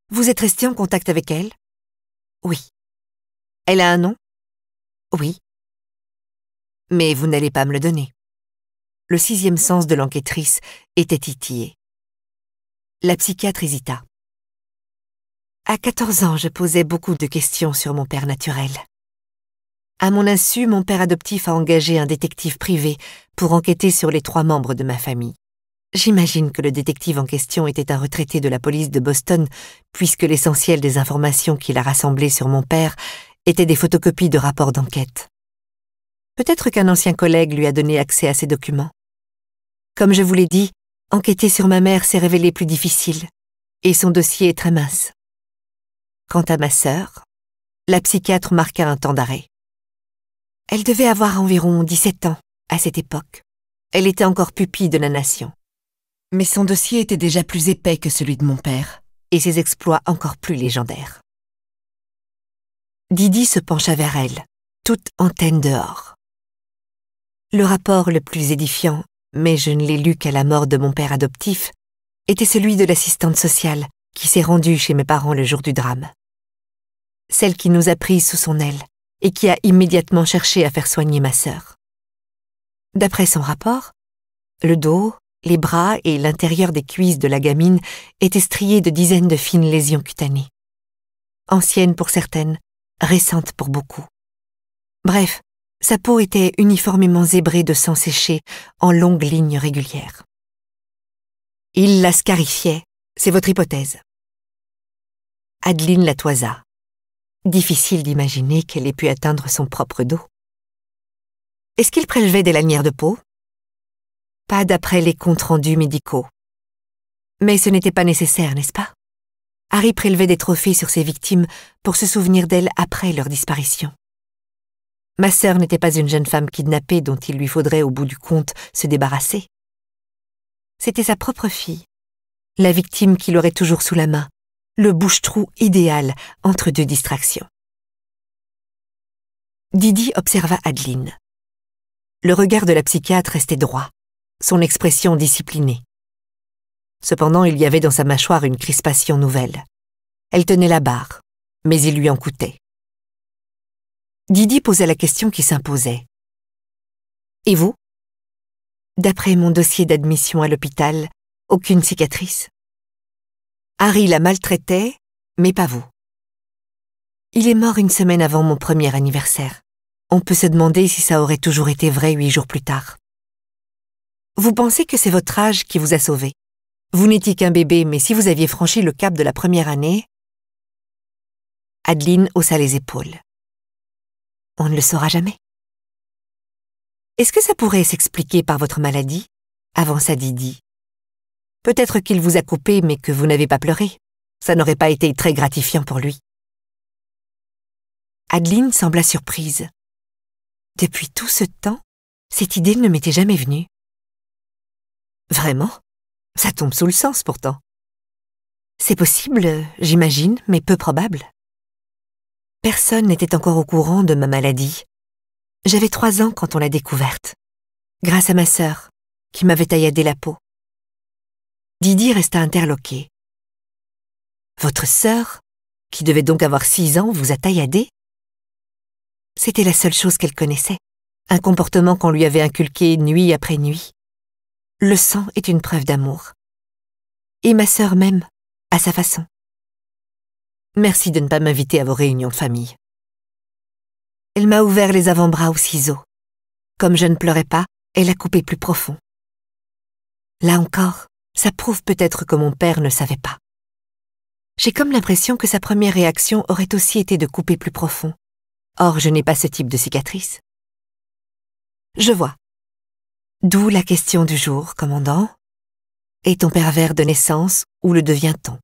B: Vous êtes resté en contact avec elle Oui. Elle a un nom Oui. Mais vous n'allez pas me le donner le sixième sens de l'enquêtrice était titillé. La psychiatre hésita.
A: À 14 ans, je posais beaucoup de questions sur mon père naturel. À mon insu, mon père adoptif a engagé un détective privé pour enquêter sur les trois membres de ma famille. J'imagine que le détective en question était un retraité de la police de Boston, puisque l'essentiel des informations qu'il a rassemblées sur mon père étaient des photocopies de rapports d'enquête. Peut-être qu'un ancien collègue lui a donné accès à ces documents. Comme je vous l'ai dit, enquêter sur ma mère s'est révélé plus difficile, et son
B: dossier est très mince. Quant à ma sœur, la psychiatre marqua un temps d'arrêt. Elle devait avoir environ 17 ans à cette époque. Elle était
A: encore pupille de la nation. Mais son dossier était déjà plus épais que celui de mon père,
B: et ses exploits encore plus légendaires. Didi se pencha vers elle, toute antenne dehors. Le rapport le plus édifiant
A: mais je ne l'ai lu qu'à la mort de mon père adoptif, était celui de l'assistante sociale qui s'est rendue chez mes parents le jour du drame. Celle qui nous a pris sous son aile et qui a immédiatement cherché à faire soigner ma sœur. D'après son rapport, le dos, les bras et l'intérieur des cuisses de la gamine étaient striés de dizaines de fines lésions cutanées. Anciennes pour certaines, récentes pour beaucoup. Bref, sa peau était uniformément zébrée de sang séché en longues
B: lignes régulières. Il la scarifiait, c'est votre hypothèse. Adeline la toisa. Difficile d'imaginer qu'elle ait pu atteindre son propre dos. Est-ce qu'il prélevait des lanières de peau Pas d'après les comptes rendus médicaux. Mais ce n'était pas nécessaire, n'est-ce pas
A: Harry prélevait des trophées sur ses victimes pour se souvenir d'elles après leur disparition. Ma sœur n'était pas une jeune femme kidnappée dont il lui faudrait au bout du compte se débarrasser.
B: C'était sa propre fille, la victime qu'il aurait toujours sous la main, le bouche-trou idéal entre deux distractions. Didi observa Adeline. Le regard de la psychiatre restait droit, son expression disciplinée. Cependant, il y avait dans sa mâchoire une crispation nouvelle. Elle tenait la barre, mais il lui en coûtait. Didi posa la question qui s'imposait. Et vous D'après mon dossier d'admission à l'hôpital, aucune cicatrice. Harry la
A: maltraitait, mais pas vous. Il est mort une semaine avant mon premier anniversaire. On peut se demander si ça aurait toujours été vrai huit jours plus tard. Vous pensez que c'est votre âge qui vous a sauvé. Vous n'étiez qu'un bébé, mais si vous aviez franchi le cap de
B: la première année... Adeline haussa les épaules on ne le saura jamais. Est-ce que ça pourrait s'expliquer par votre maladie avança Didi. Peut-être qu'il vous a coupé mais que vous n'avez pas pleuré. Ça n'aurait pas été très gratifiant pour lui. Adeline sembla surprise. Depuis tout ce temps, cette idée ne m'était jamais venue. Vraiment Ça tombe sous le sens pourtant. C'est possible, j'imagine, mais peu probable. Personne n'était encore au courant de ma maladie. J'avais trois ans quand on l'a découverte, grâce à ma sœur, qui m'avait tailladé la peau. Didi resta interloquée. Votre sœur, qui devait donc avoir six ans, vous a tailladé
A: C'était la seule chose qu'elle connaissait, un comportement qu'on lui avait inculqué nuit après nuit.
B: Le sang est une preuve d'amour. Et ma sœur même, à sa façon. Merci de ne pas m'inviter à vos réunions de famille. Elle m'a ouvert les avant-bras au ciseau. Comme je ne pleurais pas, elle a coupé plus profond. Là encore, ça prouve peut-être que mon père ne savait pas.
A: J'ai comme l'impression que sa première réaction aurait aussi été de couper plus profond. Or, je n'ai
B: pas ce type de cicatrice. Je vois. D'où la question du jour, commandant. Est-on pervers de naissance ou le devient-on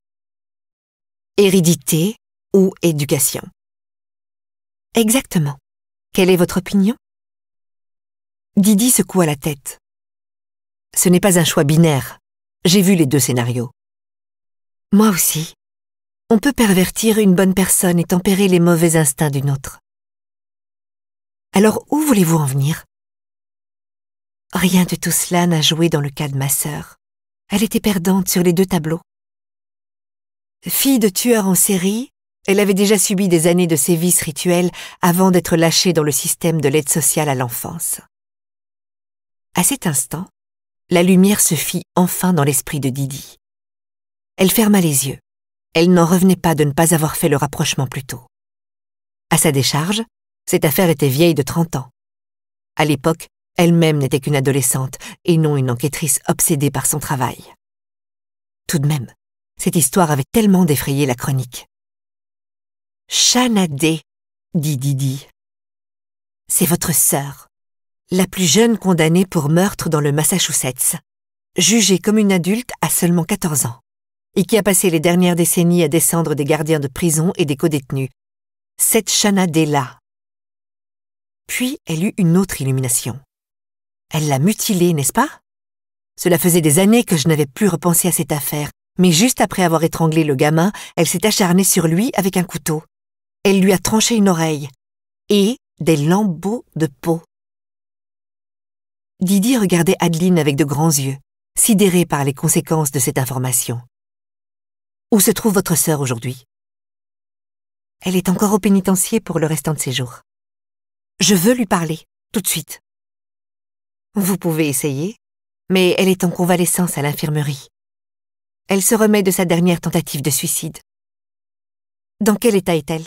B: hérédité ou éducation. Exactement. Quelle est votre opinion Didi secoua la tête. Ce n'est pas un choix binaire. J'ai vu les deux scénarios. Moi aussi. On peut pervertir une bonne personne et tempérer les mauvais instincts d'une autre. Alors où voulez-vous en venir Rien de tout cela n'a joué dans le cas de ma sœur. Elle était perdante sur les deux tableaux.
A: Fille de tueur en série, elle avait déjà subi des années de sévices rituels avant d'être lâchée dans le système de l'aide sociale à l'enfance. À cet instant, la lumière se fit enfin dans l'esprit de Didi. Elle ferma les yeux. Elle n'en revenait pas de ne pas avoir fait le rapprochement plus tôt. À sa décharge, cette affaire était vieille de 30 ans. À l'époque, elle-même n'était qu'une adolescente et non
B: une enquêtrice obsédée par son travail. Tout de même, cette histoire avait tellement défrayé la chronique. Chanadé, dit Didi. C'est votre sœur, la plus jeune condamnée pour meurtre dans le Massachusetts,
A: jugée comme une adulte à seulement 14 ans, et qui a passé les dernières décennies à descendre des gardiens de prison et des codétenus. Cette Chanadé-là. Puis elle eut une autre illumination. Elle l'a mutilée, n'est-ce pas Cela faisait des années que je n'avais plus repensé à cette affaire, mais juste après avoir étranglé le gamin, elle s'est acharnée sur lui avec un couteau. Elle lui a tranché une oreille et
B: des lambeaux de peau. Didier regardait Adeline avec de grands yeux, sidérée par les conséquences de cette information. Où se trouve votre sœur aujourd'hui Elle est encore au pénitencier pour le restant de ses jours. Je veux lui parler, tout de suite. Vous pouvez essayer, mais elle est en convalescence à l'infirmerie. Elle se remet de sa dernière tentative de suicide. Dans quel état est-elle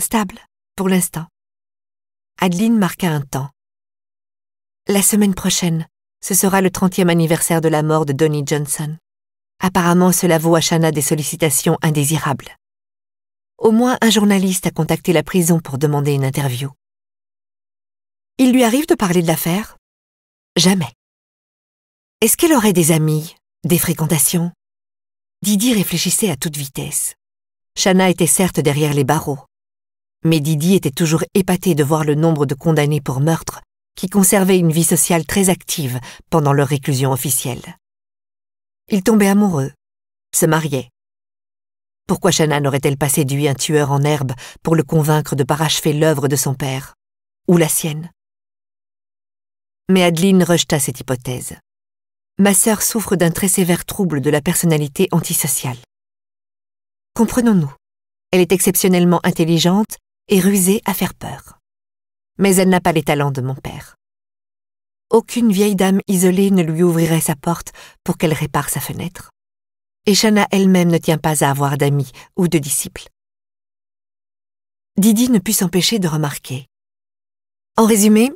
B: Stable, pour l'instant. Adeline marqua un temps. La semaine prochaine,
A: ce sera le 30e anniversaire de la mort de Donnie Johnson. Apparemment, cela vaut à Shanna des sollicitations indésirables. Au moins un journaliste a contacté la prison pour demander
B: une interview. Il lui arrive de parler de l'affaire Jamais. Est-ce qu'elle aurait des amis des fréquentations. Didi réfléchissait à toute vitesse. Chana était certes derrière les barreaux, mais Didi était toujours
A: épaté de voir le nombre de condamnés pour meurtre qui conservaient une vie sociale très active pendant leur réclusion officielle. Ils tombaient amoureux, se mariaient. Pourquoi Chana n'aurait-elle pas séduit un tueur en herbe pour le convaincre de parachever l'œuvre de son père, ou la sienne Mais Adeline rejeta cette hypothèse ma sœur souffre d'un très sévère trouble de la personnalité antisociale.
B: Comprenons-nous, elle est exceptionnellement intelligente et rusée à faire peur. Mais elle n'a pas les talents de mon père. Aucune vieille dame
A: isolée ne lui ouvrirait sa porte pour qu'elle répare sa fenêtre. Et Shana elle-même ne tient
B: pas à avoir d'amis ou de disciples. Didi ne put s'empêcher de remarquer. En résumé,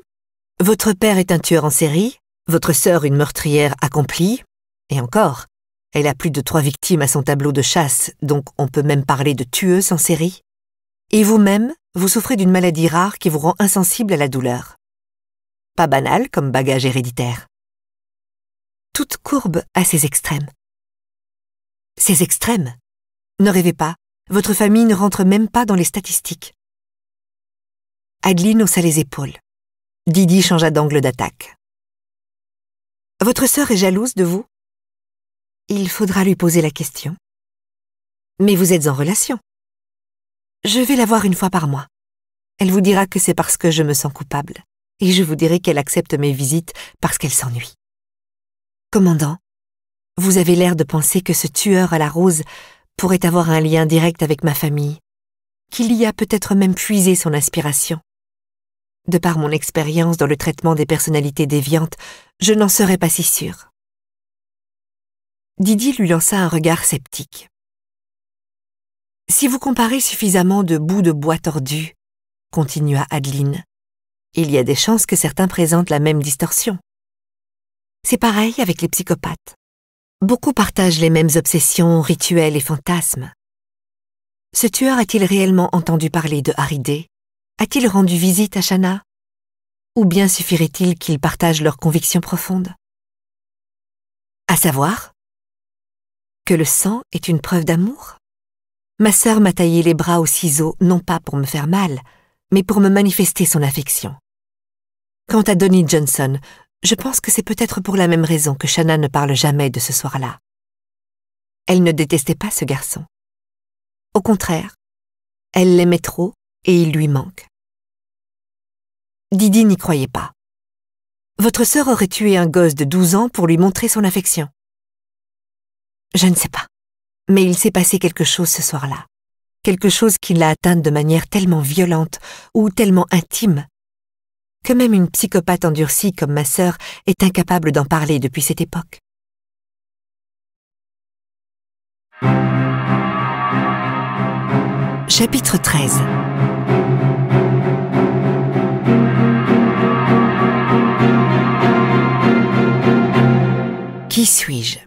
B: votre père est un tueur en série, votre
A: sœur, une meurtrière accomplie, et encore, elle a plus de trois victimes à son tableau de chasse, donc on peut même parler de tueuse en série. Et vous-même, vous souffrez d'une maladie
B: rare qui vous rend insensible à la douleur. Pas banal comme bagage héréditaire. Toute courbe a ses extrêmes. Ces extrêmes Ne rêvez pas, votre famille ne rentre même pas dans les statistiques. Adeline haussa les épaules. Didi changea d'angle d'attaque. Votre sœur est jalouse de vous Il faudra lui poser la question. Mais vous êtes en relation. Je vais la voir une fois par mois. Elle vous
A: dira que c'est parce que je me sens coupable, et je vous dirai qu'elle accepte mes visites parce qu'elle s'ennuie. Commandant, vous avez l'air de penser que ce tueur à la rose pourrait avoir un lien direct avec ma famille, qu'il y a peut-être même puisé son inspiration. De par mon expérience dans le traitement des personnalités déviantes, je n'en
B: serais pas si sûre. Didi lui lança un regard sceptique. Si vous comparez suffisamment de bouts de bois tordus, continua Adeline, il y a des chances que certains présentent la même distorsion.
A: C'est pareil avec les psychopathes. Beaucoup partagent les mêmes obsessions, rituels et fantasmes. Ce tueur a-t-il réellement entendu parler de Haridé A-t-il
B: rendu visite à Shana ou bien suffirait-il qu'ils partagent leurs convictions profondes À savoir que le sang est une preuve d'amour Ma sœur m'a taillé les bras au ciseau, non pas pour me faire mal, mais pour
A: me manifester son affection. Quant à Donnie Johnson, je pense que c'est peut-être
B: pour la même raison que Shanna ne parle jamais de ce soir-là. Elle ne détestait pas ce garçon. Au contraire, elle l'aimait trop et il lui manque. Didi n'y croyait pas. Votre sœur aurait tué un gosse de 12 ans pour lui montrer son affection. Je ne sais pas. Mais il s'est
A: passé quelque chose ce soir-là. Quelque chose qui l'a atteinte de manière tellement violente ou
B: tellement intime que même une psychopathe endurcie comme ma sœur est incapable d'en parler depuis cette époque.
A: Chapitre 13 Qui suis-je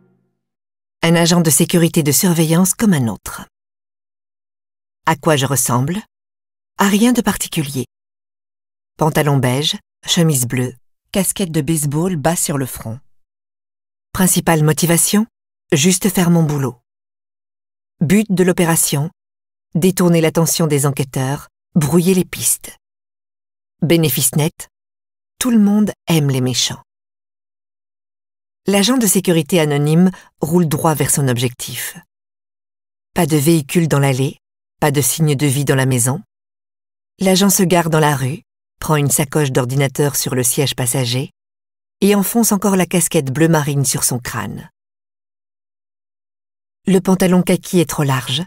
A: Un agent de sécurité de surveillance comme
B: un autre. À quoi je ressemble À rien de particulier. Pantalon beige, chemise bleue, casquette de baseball bas sur le front. Principale motivation Juste faire mon boulot. But de l'opération Détourner l'attention des enquêteurs, brouiller les pistes. Bénéfice net Tout le monde aime les méchants l'agent de sécurité anonyme roule droit vers son objectif.
A: Pas de véhicule dans l'allée, pas de signe de vie dans la maison. L'agent se gare dans la rue, prend une sacoche d'ordinateur sur le siège passager et enfonce encore la
B: casquette bleu marine sur son crâne. Le pantalon kaki est trop large,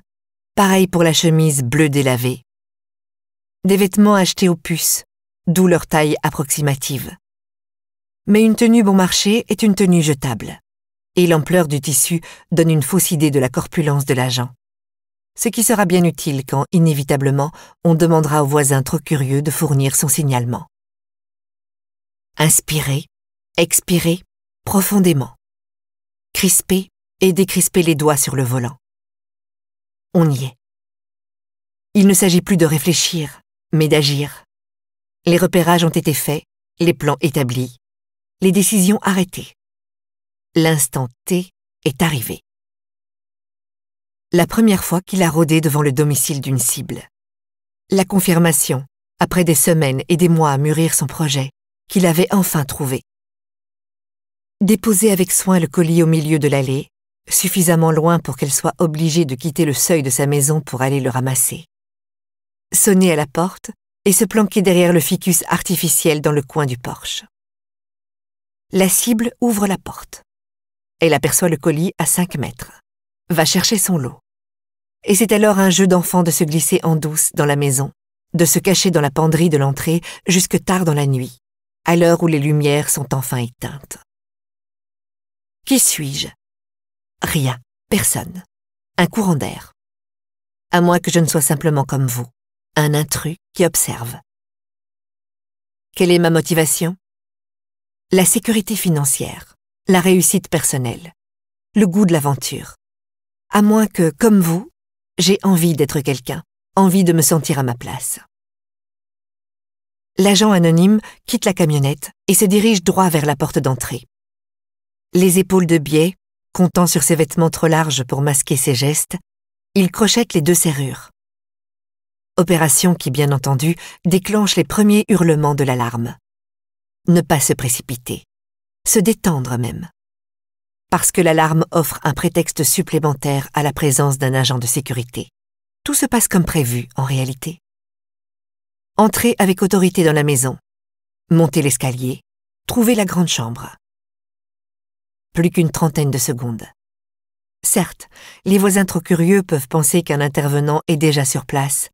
B: pareil pour la chemise bleue délavée. Des vêtements achetés
A: aux puces, d'où leur taille approximative mais une tenue bon marché est une tenue jetable. Et l'ampleur du tissu donne une fausse idée de la corpulence de l'agent. Ce qui sera bien utile quand, inévitablement, on demandera au voisin trop curieux de
B: fournir son signalement. Inspirez, expirez profondément. Crispez et décrispez les doigts sur le volant. On y est. Il ne s'agit plus de réfléchir, mais d'agir. Les repérages ont été faits, les plans établis, les décisions arrêtées. L'instant T est arrivé. La première fois qu'il a rôdé devant le domicile d'une cible. La confirmation, après
A: des semaines et des mois à mûrir son projet, qu'il avait enfin trouvé. Déposer avec soin le colis au milieu de l'allée, suffisamment loin pour qu'elle soit obligée de quitter le seuil de sa maison pour aller le ramasser. Sonner à la porte et se planquer derrière le ficus artificiel dans le coin du porche. La cible ouvre la porte. Elle aperçoit le colis à 5 mètres. Va chercher son lot. Et c'est alors un jeu d'enfant de se glisser en douce dans la maison, de se cacher dans la penderie
B: de l'entrée jusque tard dans la nuit, à l'heure où les lumières sont enfin éteintes. Qui suis-je Rien, personne. Un courant d'air. À moins que je ne sois simplement comme vous, un intrus qui observe. Quelle est ma motivation la sécurité financière, la réussite personnelle, le goût de l'aventure. À moins que, comme
A: vous, j'ai envie d'être quelqu'un, envie de me sentir à ma place. L'agent anonyme quitte la camionnette et se dirige droit vers la porte d'entrée. Les épaules de biais, comptant sur ses vêtements trop larges pour masquer ses gestes, il crochète les deux serrures. Opération qui, bien entendu, déclenche les premiers hurlements de l'alarme. Ne pas se précipiter. Se détendre même. Parce que l'alarme offre un prétexte supplémentaire à la présence d'un agent
B: de sécurité. Tout se passe comme prévu, en réalité. Entrez avec autorité dans la maison. Montez l'escalier. Trouvez la grande chambre. Plus qu'une trentaine de secondes. Certes, les voisins trop curieux
A: peuvent penser qu'un intervenant est déjà sur place,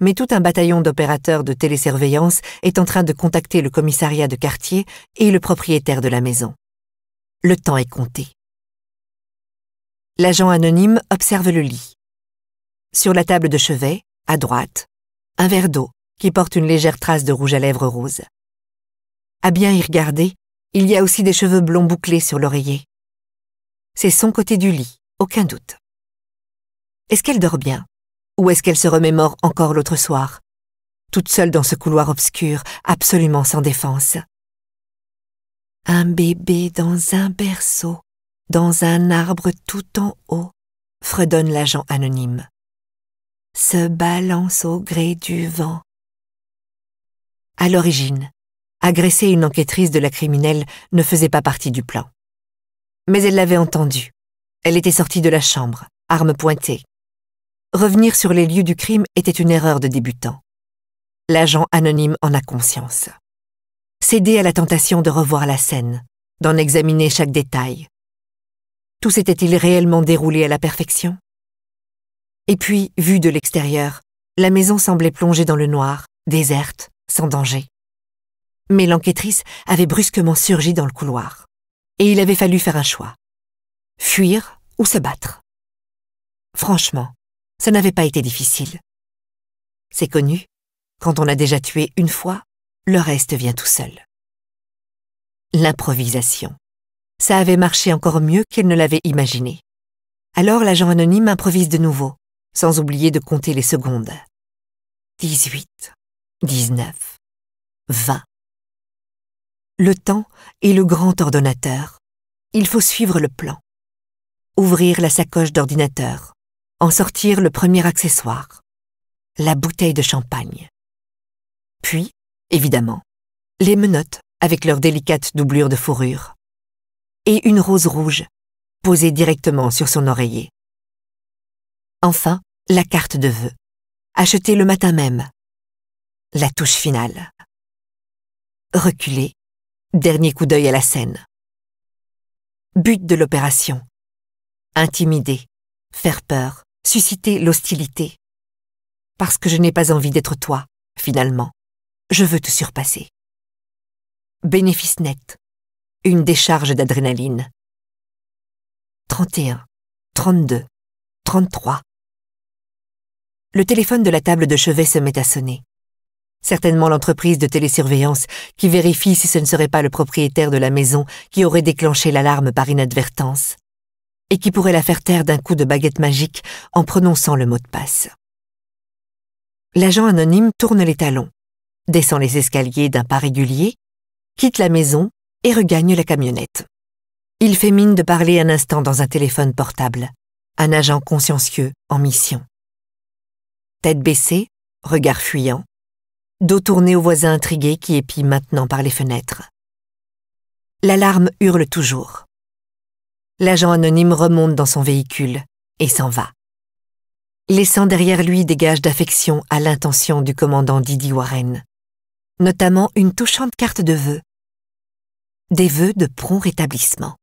A: mais tout un bataillon d'opérateurs de télésurveillance est en train de contacter le commissariat de quartier et le propriétaire de la maison.
B: Le temps est compté. L'agent anonyme observe le lit. Sur la table de chevet, à droite, un verre d'eau qui porte une légère trace de rouge à lèvres rose. À bien y regarder, il y a aussi des cheveux blonds bouclés sur l'oreiller. C'est son côté du lit, aucun doute. Est-ce qu'elle dort bien ou est-ce qu'elle se remémore encore l'autre soir, toute seule dans ce couloir
A: obscur, absolument sans défense Un bébé dans
B: un berceau, dans un arbre tout en haut, fredonne l'agent anonyme. Se balance au gré du vent.
A: À l'origine, agresser une enquêtrice de la criminelle ne faisait pas partie du plan. Mais elle l'avait entendu. Elle était sortie de la chambre, arme pointée revenir sur les lieux du crime était une erreur de débutant. L'agent anonyme en a conscience. Céder à la tentation de revoir la scène, d'en examiner chaque détail. Tout s'était-il réellement déroulé à la perfection Et puis, vu de l'extérieur, la maison semblait plongée dans le noir, déserte,
B: sans danger. Mais l'enquêtrice avait brusquement surgi dans le couloir, et il avait fallu faire un choix. Fuir ou se battre. Franchement, ça n'avait pas été difficile. C'est connu, quand on a déjà tué une fois, le reste vient tout seul. L'improvisation.
A: Ça avait marché encore mieux qu'elle ne l'avait imaginé. Alors l'agent anonyme improvise de nouveau,
B: sans oublier de compter les secondes. 18, 19, 20. Le temps est le grand ordonnateur. Il faut suivre le plan. Ouvrir la sacoche d'ordinateur, en sortir le premier accessoire, la bouteille de champagne. Puis, évidemment, les menottes avec leur délicate doublure de fourrure. Et une rose rouge, posée directement sur son oreiller. Enfin, la carte de vœux, achetée le matin même. La touche finale. Reculer, dernier coup d'œil à la scène. But de l'opération. Intimider, faire peur, susciter l'hostilité. Parce que je n'ai pas envie d'être toi, finalement. Je veux te surpasser. Bénéfice net. Une décharge d'adrénaline. 31, 32, 33. Le téléphone de la table de chevet se met à sonner. Certainement
A: l'entreprise de télésurveillance qui vérifie si ce ne serait pas le propriétaire de la maison qui aurait déclenché l'alarme par inadvertance et qui pourrait la faire taire d'un coup de baguette magique en prononçant le mot de passe. L'agent anonyme tourne les talons, descend les escaliers d'un pas régulier, quitte la maison et regagne la camionnette. Il fait mine de parler un instant dans un téléphone portable, un agent consciencieux en
B: mission. Tête baissée, regard fuyant, dos tourné au voisin intrigué qui épie maintenant par les fenêtres. L'alarme hurle toujours
A: l'agent anonyme remonte dans son véhicule et s'en va, laissant derrière lui des gages d'affection à l'intention du commandant Didi Warren,
B: notamment une touchante carte de vœux, des vœux de prompt rétablissement.